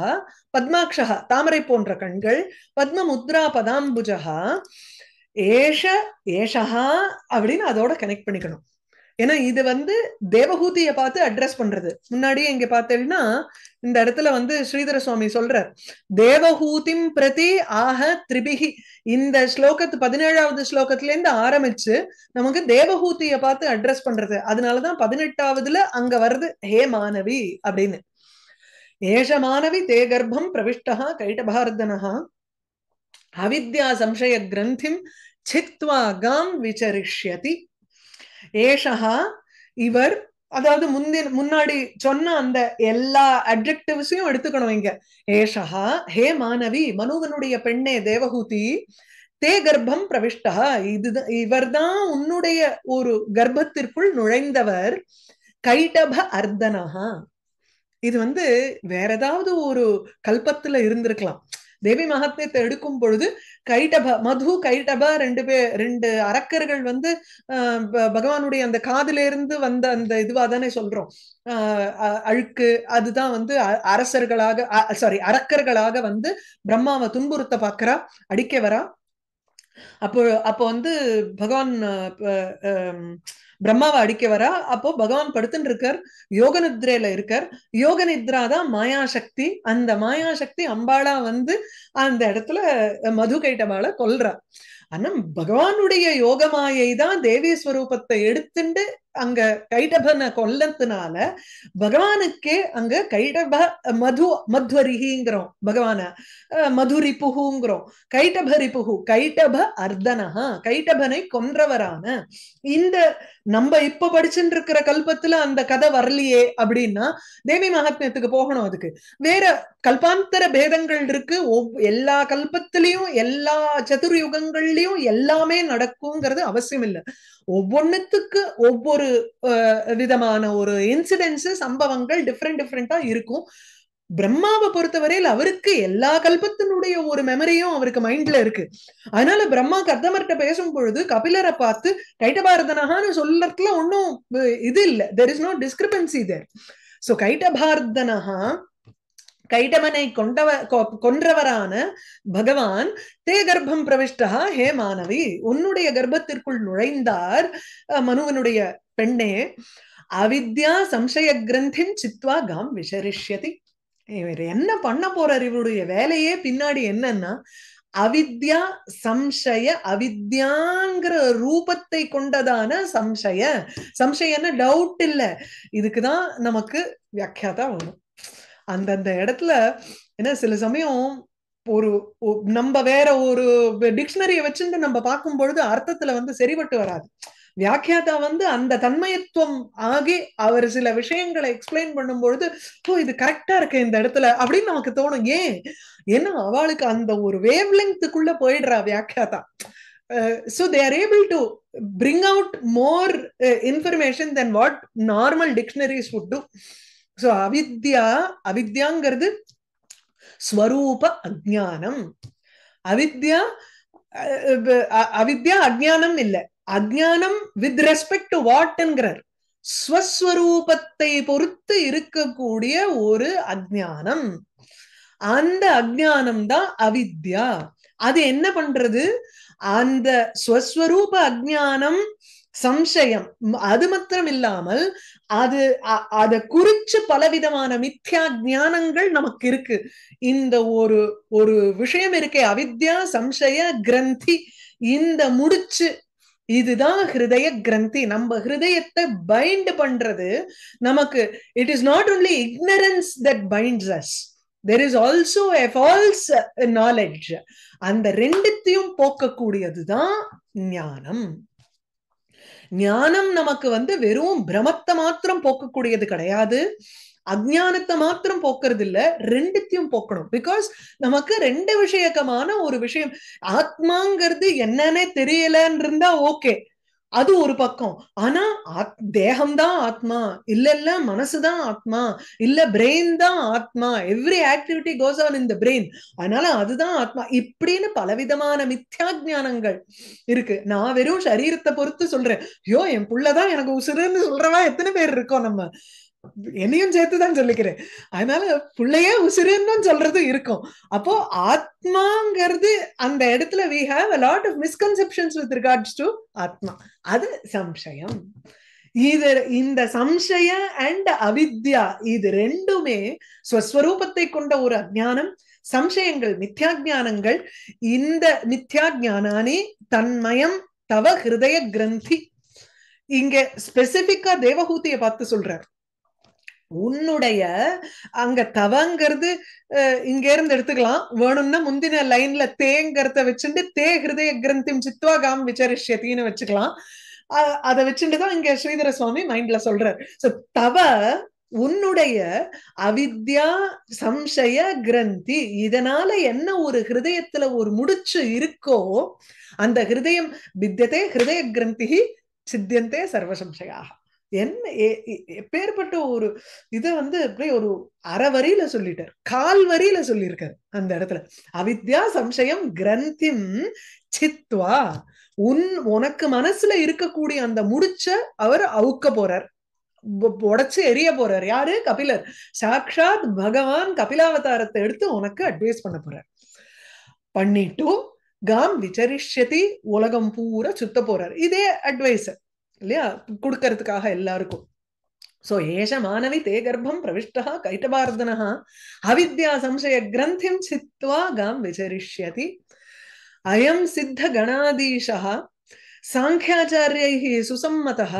பத்மாட்சா தாமரை போன்ற கண்கள் பத்ம முத்ரா பதாம்புஜா ஏஷ ஏஷா அப்படின்னு அதோட கனெக்ட் பண்ணிக்கணும் ஏன்னா இது வந்து தேவகூதிய பார்த்து அட்ரஸ் பண்றது முன்னாடி இங்க பார்த்தேன்னா இந்த இடத்துல வந்து ஸ்ரீதர சுவாமி சொல்றார் தேவஹூதிம் பிரதி ஆக திரிபிகி இந்த ஸ்லோகத்து பதினேழாவது ஸ்லோகத்துல இருந்து ஆரம்பிச்சு நமக்கு தேவஹூதிய பார்த்து அட்ரஸ் பண்றது அதனாலதான் பதினெட்டாவதுல அங்க வருது ஹே மாணவி அப்படின்னு ஏஷ மாணவி தே கர்ப்பம் பிரவிஷ்டா கைட்டபார்தனா அவித்யா சம்சய கிரந்திம் சித்வா காம் விசரிஷ்யதி ஏஷஹா இவர் அதாவது முந்தின முன்னாடி சொன்ன அந்த எல்லா அட்ஜெக்டிவ்ஸையும் எடுத்துக்கணும் இங்க ஏஷஹா ஹே மாணவி மனுவனுடைய பெண்ணே தேவகூதி தே கர்ப்பம் பிரவிஷ்டா இதுதான் இவர்தான் உன்னுடைய ஒரு கர்ப்பத்திற்குள் நுழைந்தவர் கைடப அர்த்தனஹா இது வந்து வேற ஏதாவது ஒரு கல்பத்துல இருந்திருக்கலாம் தேவி மகாத்மியத்தை எடுக்கும் பொழுது கைடப மது கைடப ரெண்டு பேர் ரெண்டு அரக்கர்கள் வந்து பகவானுடைய அந்த காதிலிருந்து வந்த அந்த இதுவா தானே சொல்றோம் அழுக்கு அதுதான் வந்து அரசர்களாக சாரி அரக்கர்களாக வந்து பிரம்மாவை துன்புறுத்த பாக்குறா அடிக்க வரா அப்போ அப்போ வந்து பகவான் பிரம்மாவை அடிக்க வரா அப்போ பகவான் படுத்துன்னு இருக்கார் யோக நித்ரையில இருக்கார் யோக நித்ரா தான் மாயாசக்தி அந்த மாயாசக்தி அம்பாளா வந்து அந்த இடத்துல மது கைட்டபாளை கொல்றா ஆனா பகவானுடைய யோகமாயை தான் தேவி ஸ்வரூபத்தை எடுத்துண்டு அங்க கைடபன கொல்லத்தினால பகவானுக்கே அங்க கைடப மது மத்வரிகிங்கிறோம் பகவான கைடபரி புகு கைடப அர்த்தனஹா கைடபனை கொன்றவரான இந்த நம்ம இப்ப படிச்சுட்டு இருக்கிற கல்பத்துல அந்த கதை வரலையே அப்படின்னா தேவி மகாத்மியத்துக்கு போகணும் அதுக்கு வேற கல்பாந்தர பேதங்கள் இருக்கு எல்லா கல்பத்திலையும் எல்லா சதுர்யுகங்கள்லயும் எல்லாமே நடக்குங்கிறது அவசியம் இல்லை ஒவ்வொன்றுத்துக்கு ஒவ்வொரு விதமான ஒரு இன்சிடென்ஸ் சம்பவங்கள் டிஃப்ரெண்ட் டிஃப்ரெண்டா இருக்கும் பிரம்மாவை பொறுத்தவரையில் அவருக்கு எல்லா கல்பத்தினுடைய ஒரு மெமரியும் அவருக்கு மைண்ட்ல இருக்கு அதனால பிரம்மா கர்தமர்கிட்ட பேசும் பொழுது கபிலரை பார்த்து கைட்டபாரதனகான்னு சொல்றதுல ஒன்றும் இது இல்லை there is no discrepancy there so கைட்டபார்தனஹா கைடமனை கொண்டவ கொன்றவரான பகவான் தே கர்ப்பம் பிரவிஷ்டா ஹே மாணவி உன்னுடைய கர்ப்பத்திற்குள் நுழைந்தார் மனுவனுடைய பெண்ணே அவித்யா சம்சய கிரந்தின் சித்வா காம் விசரிஷ்யதி இவர் என்ன பண்ண போறார் இவருடைய வேலையே பின்னாடி என்னன்னா அவித்யா சம்சய அவித்யாங்கிற ரூபத்தை கொண்டதான சம்சய சம்சயன்னு டவுட் இல்லை இதுக்குதான் நமக்கு வியாக்கியாதான் வரும் அந்தந்த இடத்துல ஏன்னா சில சமயம் ஒரு நம்ம வேற ஒரு டிக்ஷனரியை வச்சிருந்து நம்ம பார்க்கும் பொழுது அர்த்தத்துல வந்து சரிபட்டு வராது வியாக்கியாதா வந்து அந்த தன்மயத்துவம் ஆகி அவர் சில விஷயங்களை எக்ஸ்பிளைன் பண்ணும்பொழுது ஓ இது கரெக்டா இருக்கு இந்த இடத்துல அப்படின்னு நமக்கு தோணும் ஏன் ஏன்னா அவளுக்கு அந்த ஒரு வேவ் போயிடுறா வியாக்கியாதா so they are able to bring out more information then what normal dictionaries would do so அவித்யா அவித்யாங்கிறது ஸ்வரூப அஜானம் அவித்யா அவித்யா அஜானம் இல்ல அஜானம் வித் ரெஸ்பெக்ட் டு வாட்ங்கிறார் ஸ்வஸ்வரூபத்தை பொறுத்து இருக்கக்கூடிய ஒரு அஜானம் அந்த அஜானம் தான் அவித்யா அது என்ன பண்றது அந்த ஸ்வஸ்வரூப அஜானம் சம்சயம் அது மாத்திரம் இல்லாமல் அது அதை குறிச்சு பலவிதமான மித்யா ஞானங்கள் நமக்கு இருக்கு இந்த ஒரு ஒரு விஷயம் இருக்கே அவித்யா சம்சய கிரந்தி இந்த முடிச்சு இதுதான் ஹிருதய கிரந்தி நம்ம ஹிருதயத்தை பைண்ட் பண்றது நமக்கு it is not only ignorance that binds us there is also a false knowledge அந்த ரெண்டுத்தையும் போக்கக்கூடியதுதான் ஞானம் ஞானம் நமக்கு வந்து வெறும் பிரமத்தை மாத்திரம் போக்கக்கூடியது கிடையாது அஜானத்தை மாத்திரம் போக்குறது இல்ல ரெண்டுத்தையும் போக்கணும் பிகாஸ் நமக்கு ரெண்டு விஷயக்கமான ஒரு விஷயம் ஆத்மாங்கிறது என்னன்னே தெரியலன்னு இருந்தா ஓகே அது ஒரு பக்கம் ஆனா தேகம்தான் ஆத்மா இல்ல இல்ல மனசுதான் ஆத்மா இல்ல பிரெயின் தான் ஆத்மா எவ்ரி ஆக்டிவிட்டி கோஸ் ஆன் இந்த பிரெயின் அதனால அதுதான் ஆத்மா இப்படின்னு பலவிதமான மித்யா ஜானங்கள் இருக்கு நான் வெறும் சரீரத்தை பொறுத்து சொல்றேன் ஐயோ என் புள்ளதான் எனக்கு உசுறுன்னு சொல்றவா எத்தனை பேர் இருக்கோம் நம்ம என்னையும் சேர்த்துதான் சொல்லிக்கிறேன் அதனால பிள்ளையே உசுருன்னு சொல்றது இருக்கும் அப்போ ஆத்மாங்கிறது அந்த இடத்துல we have a lot of misconceptions with regards to ஆத்மா அது சம்சயம் இது இந்த சம்சய அண்ட் அவித்யா இது ரெண்டுமே ஸ்வஸ்வரூபத்தை கொண்ட ஒரு அஜானம் சம்சயங்கள் மித்யா ஜானங்கள் இந்த மித்யா ஜானானே தன்மயம் தவ ஹிருதய கிரந்தி இங்க ஸ்பெசிபிக்கா தேவகூதியை பார்த்து சொல்றார் உன்னுடைய அங்க தவங்கிறது இங்க இருந்து எடுத்துக்கலாம் வேணும்னா முந்தின லைன்ல தேங்கிறத வச்சுட்டு தே ஹிருதய கிரந்திம் சித்வா காம் விசாரிஷ்யத்தின்னு வச்சுக்கலாம் அதை வச்சுட்டுதான் இங்க ஸ்ரீதர சுவாமி மைண்ட்ல சொல்றாரு சோ தவ உன்னுடைய அவித்யா சம்சய கிரந்தி இதனால என்ன ஒரு ஹிருதயத்துல ஒரு முடிச்சு இருக்கோ அந்த ஹிருதயம் வித்தியதே ஹிருதய கிரந்தி சித்தியந்தே சர்வசம்சயாக என்ன எப்பேற்பட்ட ஒரு இதை வந்து அப்படியே ஒரு அரை வரியில சொல்லிட்டார் கால் வரியில சொல்லியிருக்காரு அந்த இடத்துல அவித்யா சம்சயம் கிரந்திம் சித்வா உன் உனக்கு மனசுல இருக்கக்கூடிய அந்த முடிச்ச அவர் அவுக்க போறார் உடச்சு எரிய போறார் யாரு கபிலர் சாக்ஷாத் பகவான் கபிலாவதாரத்தை எடுத்து உனக்கு அட்வைஸ் பண்ண போறார் பண்ணிட்டும் காம் விசரிஷ்யதி உலகம் பூரா சுத்த போறார் இதே அட்வைஸ் இல்லையா கொடுக்கறதுக்காக எல்லாருக்கும் சோ ஏஷ மாணவி தே கர்ப்பம் பிரவிஷ்டா கைட்டபார்தனா அவித்யா சம்சய கிரந்திம் சித்வா காம் விசரிஷ்யதி அயம் சித்த கணாதீஷா சாங்கியாச்சாரியை சுசம்மதः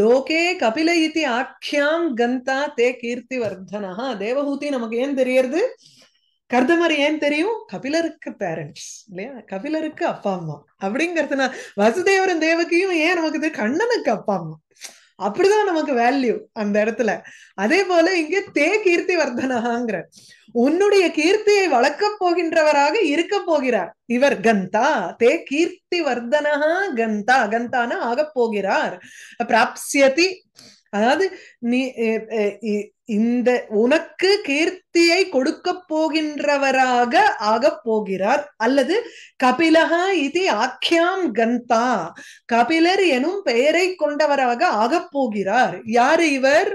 லோகே கபில இத்தி ஆக்கியாம் கந்தா தே கீர்த்தி வர்தனா தேவஹூதி நமக்கு ஏன் தெரியறது கர்தமர் ஏன் தெரியும் கபிலருக்கு பேரண்ட்ஸ் இல்லையா கபிலருக்கு அப்பா அம்மா அப்படிங்கிறதுனா வசுதேவரன் தேவக்கையும் ஏன் நமக்கு கண்ணனுக்கு அப்பா அம்மா அப்படிதான் நமக்கு வேல்யூ அந்த இடத்துல அதே போல இங்க தே கீர்த்தி வர்தனாங்கிற உன்னுடைய கீர்த்தியை வளர்க்க போகின்றவராக இருக்க போகிறார் இவர் கந்தா தே கீர்த்தி வர்தனகா கந்தா கந்தானா ஆக போகிறார் பிராப்சியதி அதாவது நீ இந்த உனக்கு கீர்த்தியை கொடுக்க போகின்றவராக ஆக போகிறார் அல்லது கபிலகா இது ஆக்கியாம் கந்தா கபிலர் எனும் பெயரை கொண்டவராக ஆக போகிறார் யார் இவர்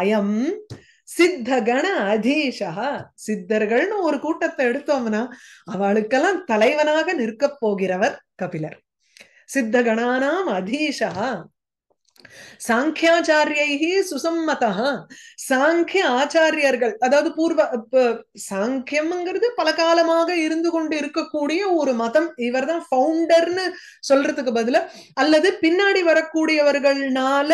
அயம் சித்தகண அதீஷா சித்தர்கள்னு ஒரு கூட்டத்தை எடுத்தோம்னா அவளுக்கெல்லாம் தலைவனாக நிற்க போகிறவர் கபிலர் சித்தகணானாம் அதீஷா சாங்கியாச்சாரியை சுசம்மதா சாங்கிய ஆச்சாரியர்கள் அதாவது பூர்வ சாங்கியம்ங்கிறது பல காலமாக இருந்து கொண்டு இருக்கக்கூடிய ஒரு மதம் இவர் தான் பவுண்டர்னு சொல்றதுக்கு பதில அல்லது பின்னாடி வரக்கூடியவர்கள்னால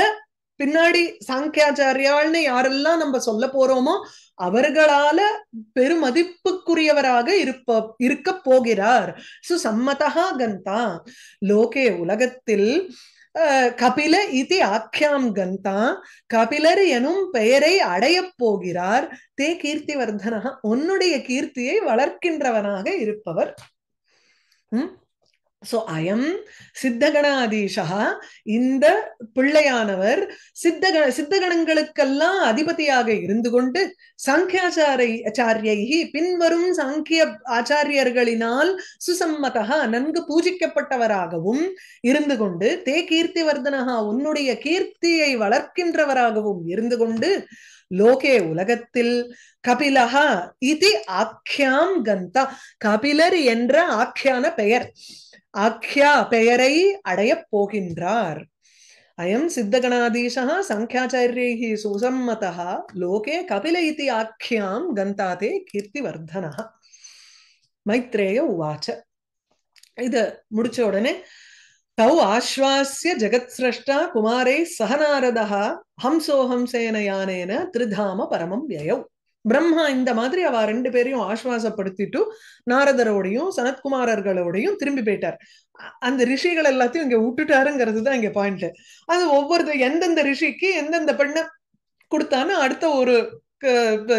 பின்னாடி சாங்கியாச்சாரியால்னு யாரெல்லாம் நம்ம சொல்ல போறோமோ அவர்களால பெருமதிப்புக்குரியவராக இருப்ப இருக்க போகிறார் சுசம்மதா கந்தா லோகே உலகத்தில் கபில இது ஆக்கியாம் கந்தா கபிலர் எனும் பெயரை அடையப் போகிறார் தே கீர்த்தி வர்தனா உன்னுடைய கீர்த்தியை வளர்க்கின்றவனாக இருப்பவர் உம் சோ அயம் சித்தகணாதீஷா இந்த பிள்ளையானவர் சித்தகண சித்தகணங்களுக்கெல்லாம் அதிபதியாக இருந்து கொண்டு சாங்கியாச்சாரை ஆச்சாரியைகி பின்வரும் சாங்கிய ஆச்சாரியர்களினால் சுசம்மதா நன்கு பூஜிக்கப்பட்டவராகவும் இருந்து கொண்டு தே கீர்த்தி வர்தனகா உன்னுடைய கீர்த்தியை வளர்க்கின்றவராகவும் இருந்து கொண்டு லோகே உலகத்தில் கபிலஹா இது ஆக்கியாம் கந்தா கபிலர் என்ற ஆக்கியான பெயர் ஆக்யா பெயரை அடையப் போகின்றார் அயம் சித்தகணாதீஷா சங்கியாச்சாரியை சுசம்மதா லோகே கபில இதி ஆக்யாம் கந்தாதே கீர்த்தி வர்தனா மைத்ரேய உவாச்ச இது முடிச்ச உடனே தௌ ஆஸ்வாசிய ஜெகத் சிரஷ்டா குமாரை சகநாரதா ஹம்சோஹம்சேன யானேன திருதாம பரமம் வியவ் பிரம்மா இந்த மாதிரி அவ ரெண்டு பேரையும் ஆஸ்வாசப்படுத்திட்டு நாரதரோடையும் சனத்குமாரர்களோடையும் திரும்பி போயிட்டார் அந்த ரிஷிகள் எல்லாத்தையும் இங்க விட்டுட்டாருங்கிறது தான் இங்க பாயிண்ட் அது ஒவ்வொரு எந்தெந்த ரிஷிக்கு எந்தெந்த பெண்ணை கொடுத்தானு அடுத்த ஒரு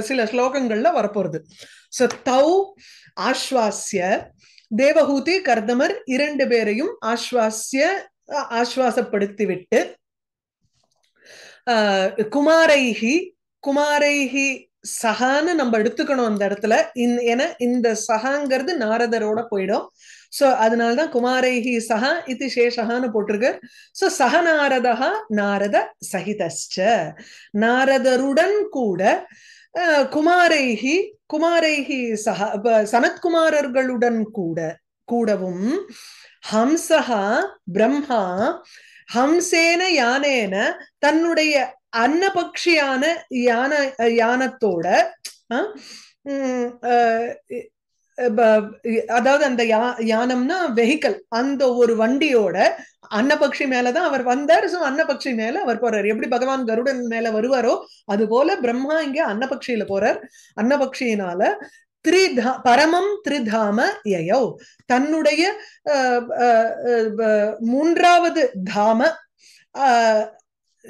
சில ஸ்லோகங்கள்ல வரப்போறது சோ தௌ ஆஸ்வாசிய தேவஹூதி கர்தமர் இரண்டு பேரையும் ஆஸ்வாசிய ஆஹ் குமாரைஹி குமாரைஹி சகான்னு நம்ம எடுத்துக்கணும் அந்த இடத்துல இந் ஏன்னா இந்த சகாங்கிறது நாரதரோட போயிடும் சோ அதனாலதான் குமாரைஹி சஹா இது சேஷகான்னு போட்டிருக்கு சக சஹநாரதா நாரத சகிதஸ்ச நாரதருடன் கூட குமாரைஹி குமாரைஹி சகா சனத்குமாரர்களுடன் கூட கூடவும் ஹம்சஹா பிரம்மா ஹம்சேன யானேன தன்னுடைய அன்னபக்ஷியான யான யானத்தோட அதாவது அந்த யா யானம்னா வெஹிக்கல் அந்த ஒரு வண்டியோட அன்னபக்ஷி மேலதான் அவர் வந்தார் ஸோ அன்னபக்ஷி மேல அவர் போறாரு எப்படி பகவான் கருடன் மேல வருவாரோ அது போல பிரம்மா இங்க அன்னபக்ஷியில போறார் அன்னபக்ஷியினால த்ரிதா பரமம் திரிதாம யயோ தன்னுடைய மூன்றாவது தாம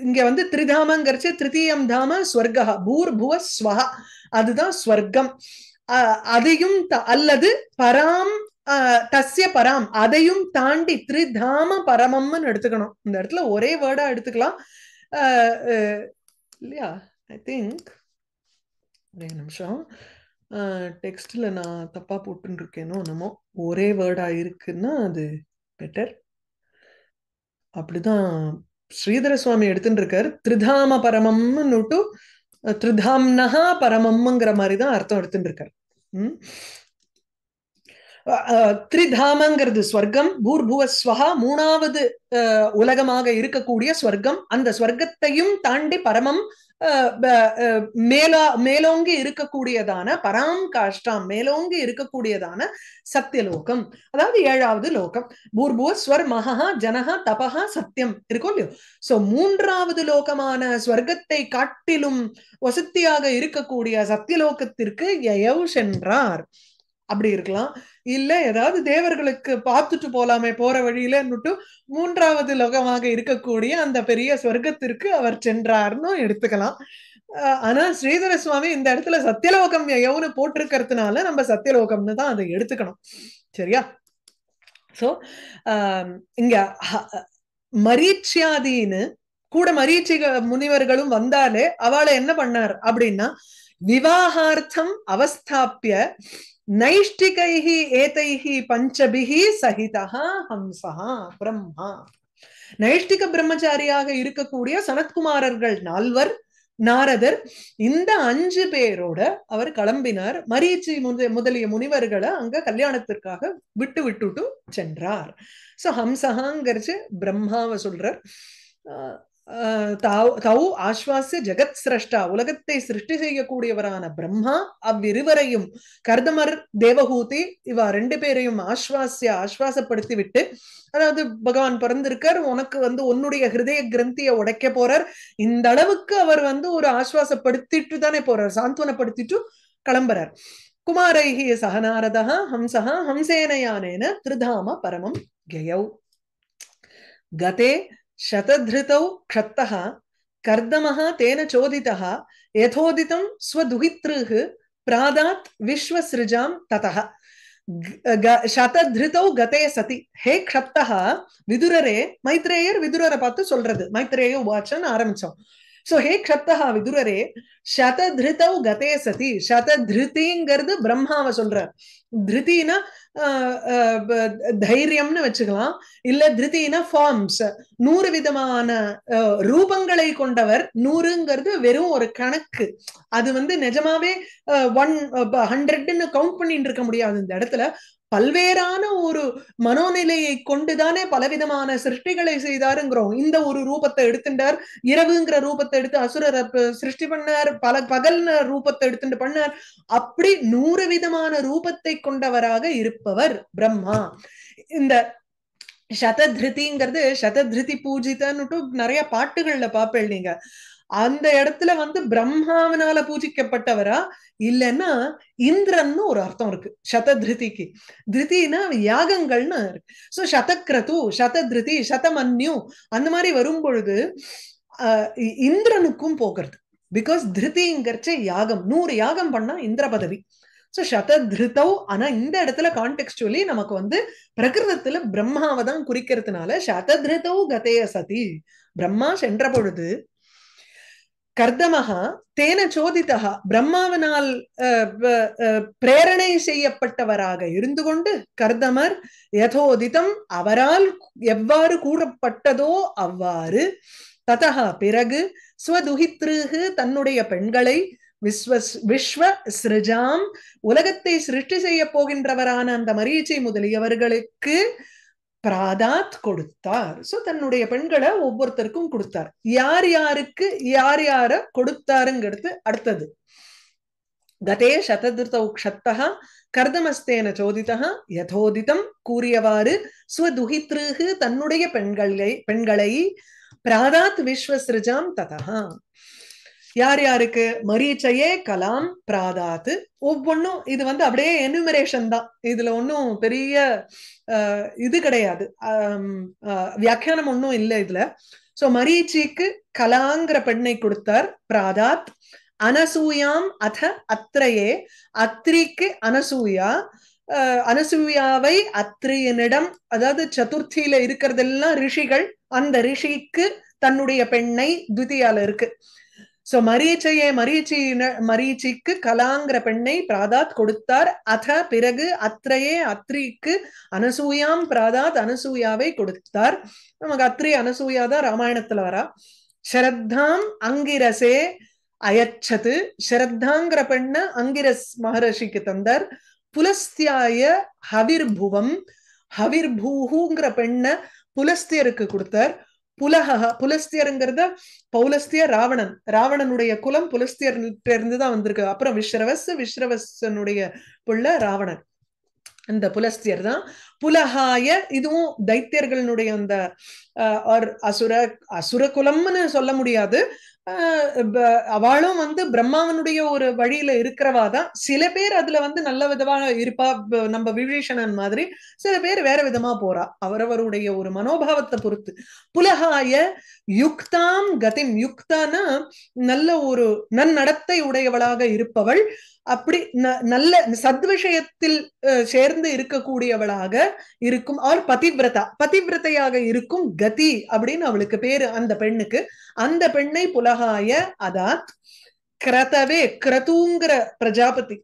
இங்க வந்து திரிதாமங்கிறச்சு திருத்தீயம் தாம ஸ்வர்கா பூர் புவ ஸ்வஹா அதுதான் ஸ்வர்க்கம் அதையும் அல்லது பராம் தஸ்ய பராம் அதையும் தாண்டி திரிதாம பரமம்னு எடுத்துக்கணும் இந்த இடத்துல ஒரே வேர்டா எடுத்துக்கலாம் இல்லையா ஐ திங்க் ஒரே நிமிஷம் டெக்ஸ்ட்ல நான் தப்பா போட்டுன்னு இருக்கேனோ என்னமோ ஒரே வேர்டா இருக்குன்னா அது பெட்டர் அப்படிதான் ஸ்ரீதர சுவாமி எடுத்துட்டு இருக்கார் திருதாம பரமம்னுட்டு திருதாம்னஹா பரமம்ங்கிற மாதிரி தான் அர்த்தம் எடுத்துட்டு இருக்காரு உம் திரிதாமங்கிறது ஸ்வர்க்கம் பூர்புவஸ்வகா மூணாவது உலகமாக இருக்கக்கூடிய ஸ்வர்க்கம் அந்த ஸ்வர்க்கத்தையும் தாண்டி பரமம் மேலா மேலோங்கி இருக்கக்கூடியதான பராம் காஷ்டாம் மேலோங்கி இருக்கக்கூடியதான சத்தியலோகம் அதாவது ஏழாவது லோகம் பூர்பூ ஸ்வர் மகா ஜனகா தபா சத்தியம் இருக்கும் இல்லையோ சோ மூன்றாவது லோகமான ஸ்வர்க்கத்தை காட்டிலும் வசத்தியாக இருக்கக்கூடிய சத்தியலோகத்திற்கு எயவ் சென்றார் அப்படி இருக்கலாம் இல்ல ஏதாவது தேவர்களுக்கு பார்த்துட்டு போலாமே போற வழியிலன்னுட்டு மூன்றாவது லோகமாக இருக்கக்கூடிய அந்த பெரிய சொர்க்கத்திற்கு அவர் சென்றார்னு எடுத்துக்கலாம் ஆனா ஸ்ரீதர சுவாமி இந்த இடத்துல சத்தியலோகம் எவ்வளவு போட்டிருக்கிறதுனால நம்ம சத்தியலோகம்னு தான் அதை எடுத்துக்கணும் சரியா சோ ஆஹ் இங்க மரீட்சியாதின்னு கூட மரீட்சி முனிவர்களும் வந்தாலே அவளை என்ன பண்ணார் அப்படின்னா விவாகார்த்தம் அவஸ்தாப்பிய நைஷ்டிகை ஏதை பஞ்சபி சகிதः ஹம்சஹ பிரம்மா நைஷ்டிக பிரம்மச்சாரியாக இருக்கக்கூடிய சனத்குமாரர்கள் நால்வர் நாரதர் இந்த அஞ்சு பேரோட அவர் கிளம்பினார் மரீச்சி முதலிய முனிவர்களை அங்க கல்யாணத்திற்காக விட்டு விட்டுட்டு சென்றார் சோ ஹம்சஹாங்கிறச்சு பிரம்மாவை சொல்றார் தௌ ஆஸ்வாச ஜெகத் சிரஷ்டா உலகத்தை சிருஷ்டி செய்யக்கூடியவரான பிரம்மா அவ்விருவரையும் கர்தமர் தேவகூதி இவா ரெண்டு பேரையும் ஆஸ்வாசிய ஆஸ்வாசப்படுத்தி விட்டு அதாவது பகவான் பிறந்திருக்கார் உனக்கு வந்து உன்னுடைய ஹிருதய கிரந்தியை உடைக்க போறார் இந்த அளவுக்கு அவர் வந்து ஒரு ஆஸ்வாசப்படுத்திட்டு தானே போறார் சாந்துவனப்படுத்திட்டு கிளம்புறார் குமாரைகி சகநாரதா ஹம்சஹா ஹம்சேனயானேன திருதாம பரமம் கயௌ கதே शतधृतौ क्षत्तः कर्दमः तेन चोदितः यथोदितं स्वदुहितृः प्रादात् विश्वसृजां ततः சததிருதௌ கதே சதி ஹே க்ஷப்தா விதுரரே மைத்ரேயர் விதுரரை பார்த்து சொல்றது மைத்ரேய வாட்சன் ஆரம்பிச்சோம் சோ ஹே க்ஷப்தகா விதுரரே சததிருத்தௌ கதே சதி சததிருத்திங்கிறது பிரம்மாவை சொல்றார் திருத்தினா தைரியம்னு வச்சுக்கலாம் இல்ல திருத்தினா ஃபார்ம்ஸ் நூறு விதமான ரூபங்களை கொண்டவர் நூறுங்கிறது வெறும் ஒரு கணக்கு அது வந்து நிஜமாவே ஒன் ஹண்ட்ரட்னு கவுண்ட் பண்ணிட்டு இருக்க முடியாது இந்த இடத்துல பல்வேறான ஒரு மனோநிலையை கொண்டுதானே பலவிதமான சிருஷ்டிகளை செய்தாருங்கிறோம் இந்த ஒரு ரூபத்தை எடுத்துட்டார் இரவுங்கிற ரூபத்தை எடுத்து அசுரரை சிருஷ்டி பண்ணார் பல பகல்ன ரூபத்தை எடுத்துட்டு பண்ணார் அப்படி நூறு விதமான ரூபத்தை கொண்டவராக இருப்பவர் பிரம்மா இந்த சததிருதிங்கிறது சததிருதி பூஜிதன்னுட்டு நிறைய பாட்டுகள்ல பாப்பேன் நீங்க அந்த இடத்துல வந்து பிரம்மாவினால பூஜிக்கப்பட்டவரா இல்லைன்னா இந்திரன்னு ஒரு அர்த்தம் இருக்கு சத திருதிக்கு திருத்தினா யாகங்கள்னு இருக்கு ஸோ சதக்ரது சத திருதி சதமன்யு அந்த மாதிரி வரும் பொழுது இந்திரனுக்கும் போகிறது பிகாஸ் திருத்திங்கிறச்ச யாகம் நூறு யாகம் பண்ணா இந்திர பதவி ஸோ திருத்தவ் ஆனா இந்த இடத்துல கான்டெக்ஸ்டுவலி நமக்கு வந்து பிரகிருதத்துல பிரம்மாவை தான் குறிக்கிறதுனால திருத்தவ் கதைய சதி பிரம்மா சென்ற பொழுது கர்தமக தேன சோதித்தகா பிரம்மாவனால் பிரேரணை செய்யப்பட்டவராக இருந்து கொண்டு கர்தமர் யதோதிதம் அவரால் எவ்வாறு கூறப்பட்டதோ அவ்வாறு ததா பிறகு ஸ்வதுஹித்ருகு தன்னுடைய பெண்களை விஸ்வ விஸ்வ சிருஜாம் உலகத்தை சிருஷ்டி செய்ய போகின்றவரான அந்த மரீச்சை முதலியவர்களுக்கு பிராதாத் கொடுத்தார் சோ தன்னுடைய பெண்களை ஒவ்வொருத்தருக்கும் கொடுத்தார் யார் யாருக்கு யார் யார கொடுத்தாருங்கிறது அடுத்தது கதே சததிருத்த க்ஷத்தா கர்தமஸ்தேன சோதிதா யதோதிதம் கூறியவாறு ஸ்வதுகித்ருகு தன்னுடைய பெண்களை பெண்களை பிராதாத் விஸ்வசிருஜாம் ததகா யார் யாருக்கு மரீச்சையே கலாம் பிராதாத்து ஒவ்வொன்றும் இது வந்து அப்படியே எனுமரேஷன் தான் இதுல ஒன்றும் பெரிய இது கிடையாது வியாக்கியானம் ஒன்றும் இல்லை இதுல சோ மரீச்சிக்கு கலாங்கிற பெண்ணை கொடுத்தார் பிராதாத் அனசூயாம் அத அத்திரையே அத்திரிக்கு அனசூயா அனசூயாவை அத்திரியனிடம் அதாவது சதுர்த்தியில இருக்கிறதெல்லாம் ரிஷிகள் அந்த ரிஷிக்கு தன்னுடைய பெண்ணை துதியால இருக்கு சோ மரீச்சையே மரீச்சின மரீச்சிக்கு கலாங்கிற பெண்ணை பிராதாத் கொடுத்தார் அத பிறகு அத்திரையே அத்ரிக்கு அனசூயாம் பிராதாத் அனசூயாவை கொடுத்தார் நமக்கு அத்ரி அனசூயா தான் ராமாயணத்துல வரா ஷரத்தாம் அங்கிரசே அயச்சது ஷரத்தாங்கிற பெண்ண அங்கிரஸ் மகரிஷிக்கு தந்தார் புலஸ்தியாய ஹவிர்புவம் ஹவிர்பூஹுங்கிற பெண்ண புலஸ்தியருக்கு கொடுத்தார் புலகஹ புலஸ்தியருங்கிறத பௌலஸ்திய ராவணன் ராவணனுடைய குலம் புலஸ்தியர் இருந்துதான் தான் வந்திருக்கு அப்புறம் விஸ்ரவஸ் விஸ்ரவசனுடைய புள்ள ராவணன் இந்த புலஸ்தியர் தான் புலஹாய இதுவும் தைத்தியர்களுடைய அந்த அசுர அசுர குலம்னு சொல்ல முடியாது அவளும் வந்து பிரம்மாவனுடைய ஒரு வழியில இருக்கிறவா தான் சில பேர் அதுல வந்து நல்ல விதமாக இருப்பா நம்ம விபீஷணன் மாதிரி சில பேர் வேற விதமா போறா அவரவருடைய ஒரு மனோபாவத்தை பொறுத்து புலகாய யுக்தாம் கதிம் யுக்தான நல்ல ஒரு நன்னடத்தை உடையவளாக இருப்பவள் அப்படி நல்ல சத்விஷயத்தில் சேர்ந்து இருக்கக்கூடியவளாக இருக்கும் அவள் பதிவிரதா பதிவிரதையாக இருக்கும் கதி அப்படின்னு அவளுக்கு பேரு அந்த பெண்ணுக்கு அந்த பெண்ணை புலகாய அதா கிரதவே கிரதூங்கிற பிரஜாபதி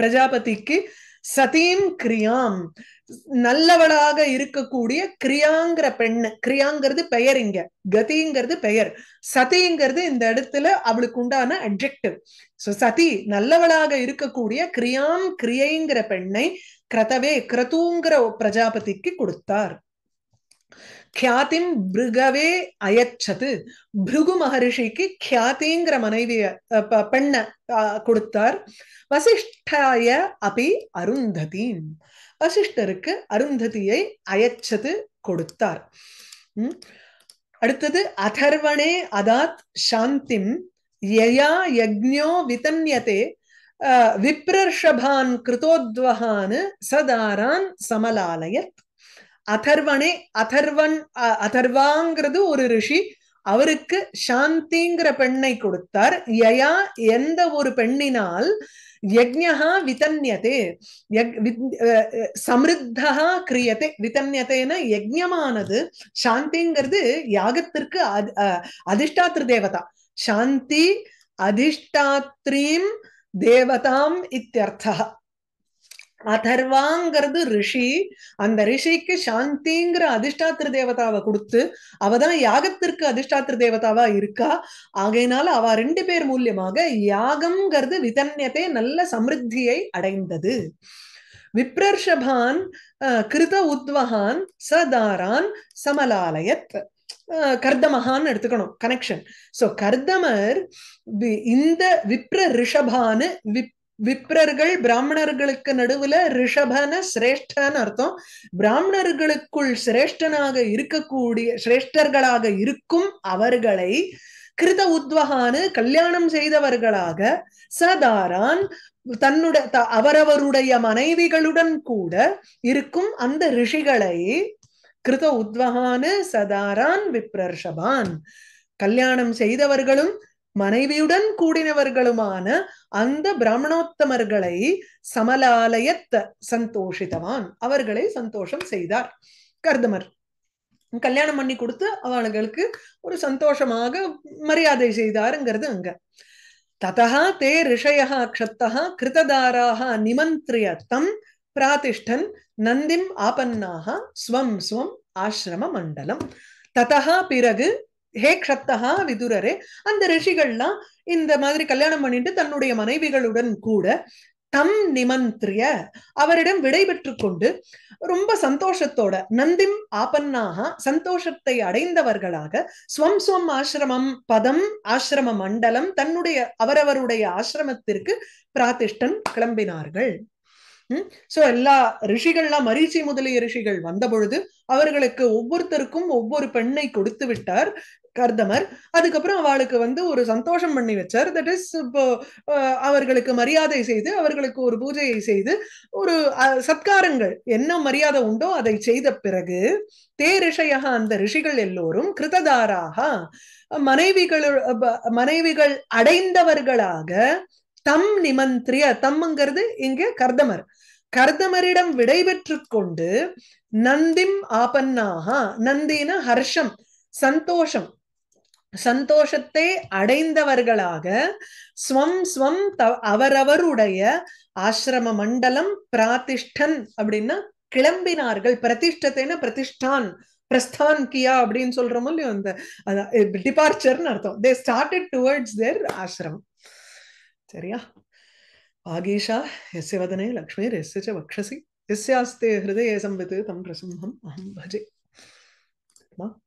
பிரஜாபதிக்கு சதீம் கிரியாம் நல்லவளாக இருக்கக்கூடிய கிரியாங்கிற பெண்ணு கிரியாங்கிறது பெயர் இங்க கதிங்கிறது பெயர் சதிங்கிறது இந்த இடத்துல அவளுக்கு உண்டான அப்ஜெக்டிவ் சோ சதி நல்லவளாக இருக்கக்கூடிய கிரியாம் கிரியைங்கிற பெண்ணை கிரதவே கிரதூங்கிற பிரஜாபதிக்கு கொடுத்தார் கியாத்திம் பிருகவே அயச்சது பிருகு மகரிஷிக்கு கியாத்திங்கிற மனைவிய பெண்ண கொடுத்தார் வசிஷ்டாய அபி அருந்ததீம் வசிஷ்டருக்கு அருந்ததியை அயற்றது கொடுத்தார் அடுத்தது அதர்வனே அதாத் சாந்திம் யயா யஜ்ஞோ விதன்யதே விப்ரர்ஷபான் கிருதோத்வகான் சதாரான் சமலாலயத் அதர்வனே அதர்வன் அதர்வாங்கிறது ஒரு ரிஷி அவருக்கு சாந்திங்கிற பெண்ணை கொடுத்தார் யயா எந்த ஒரு பெண்ணினால் யஜ்ஞா விதன்யதே சமிருத்தா கிரியதே விதன்யத்தைனா யஜ்யமானது சாந்திங்கிறது யாகத்திற்கு அதிஷ்டாத்திரு தேவதா சாந்தி அதிஷ்டாத்ரீம் தேவதாம் இத்தியர்த்தா அதர்வாங்கிறது ரிஷி அந்த ரிஷிக்கு சாந்திங்கிற அதிர்ஷ்டாத்திர தேவதாவை கொடுத்து அவ தான் யாகத்திற்கு அதிர்ஷ்டாத்திர தேவதாவா இருக்கா ஆகையினால அவ ரெண்டு பேர் மூலியமாக யாகம்ங்கிறது விதன்யத்தை நல்ல சமிருத்தியை அடைந்தது விப்ரர்ஷபான் கிருத உத்வகான் சதாரான் சமலாலயத் கர்தமகான்னு எடுத்துக்கணும் கனெக்ஷன் சோ கர்தமர் இந்த விப்ர ரிஷபான்னு விப் விப்ரர்கள் பிராமணர்களுக்கு நடுவுல ரிஷபன சிரேஷ்டன்னு அர்த்தம் பிராமணர்களுக்குள் சிரேஷ்டனாக இருக்கக்கூடிய சிரேஷ்டர்களாக இருக்கும் அவர்களை கிருத உத்வகானு கல்யாணம் செய்தவர்களாக சதாரான் தன்னுடைய அவரவருடைய மனைவிகளுடன் கூட இருக்கும் அந்த ரிஷிகளை கிருத உத்வகானு சதாரான் விப்ரர்ஷபான் கல்யாணம் செய்தவர்களும் மனைவியுடன் கூடினவர்களுமான அந்த பிராமணோத்தமர்களை சமலாலயத்த சந்தோஷித்தவான் அவர்களை சந்தோஷம் செய்தார் கர்தமர் கல்யாணம் பண்ணி கொடுத்து அவளுகளுக்கு ஒரு சந்தோஷமாக மரியாதை செய்தாருங்கிறது அங்க ததா தே ரிஷயா க்ஷத்தா கிருததாராக நிமந்திரிய தம் பிராதிஷ்டன் நந்திம் ஆபன்னாக ஸ்வம் ஸ்வம் ஆசிரம மண்டலம் ததா பிறகு ஹே க்ஷப்தகா விதுரரே அந்த ரிஷிகள்லாம் இந்த மாதிரி கல்யாணம் பண்ணிட்டு தன்னுடைய மனைவிகளுடன் கூட தம் நிமந்திரிய அவரிடம் விடைபெற்று கொண்டு ரொம்ப சந்தோஷத்தோட நந்திம் ஆபன்னாக சந்தோஷத்தை அடைந்தவர்களாக ஸ்வம் ஸ்வம் ஆசிரமம் பதம் ஆசிரம மண்டலம் தன்னுடைய அவரவருடைய ஆசிரமத்திற்கு பிராதிஷ்டன் கிளம்பினார்கள் சோ எல்லா ரிஷிகள்லாம் மரீச்சி முதலிய ரிஷிகள் வந்த பொழுது அவர்களுக்கு ஒவ்வொருத்தருக்கும் ஒவ்வொரு பெண்ணை கொடுத்து விட்டார் கர்தமர் அதுக்கப்புறம் அவளுக்கு வந்து ஒரு சந்தோஷம் பண்ணி வச்சார் தட் இஸ் இப்போ அவர்களுக்கு மரியாதை செய்து அவர்களுக்கு ஒரு பூஜையை செய்து ஒரு சத்காரங்கள் என்ன மரியாதை உண்டோ அதை செய்த பிறகு தே அந்த ரிஷிகள் எல்லோரும் கிருததாராக மனைவிகள் மனைவிகள் அடைந்தவர்களாக தம் நிமந்திரிய தம்ங்கிறது இங்கே கர்தமர் கர்தமரிடம் விடைபெற்று கொண்டு நந்திம் ஆபன்னாக நந்தின ஹர்ஷம் சந்தோஷம் சந்தோஷத்தை அடைந்தவர்களாக ஸ்வம் ஸ்வம் த அவரவருடைய ஆசிரம மண்டலம் பிராதிஷ்டன் அப்படின்னா கிளம்பினார்கள் பிரதிஷ்டத்தைன்னா பிரதிஷ்டான் பிரஸ்தான் கியா அப்படின்னு சொல்றோமோ இல்லையோ அந்த டிபார்ச்சர்னு அர்த்தம் தே ஸ்டார்டட் டுவர்ட்ஸ் தேர் ஆசிரமம் சரியா ஆகீஷா எஸ் வதனே லக்ஷ்மி எஸ் வக்ஷசி எஸ்யாஸ்தே ஹிருதய சம்பித்து தம் பிரசம்ஹம் அஹம் பஜே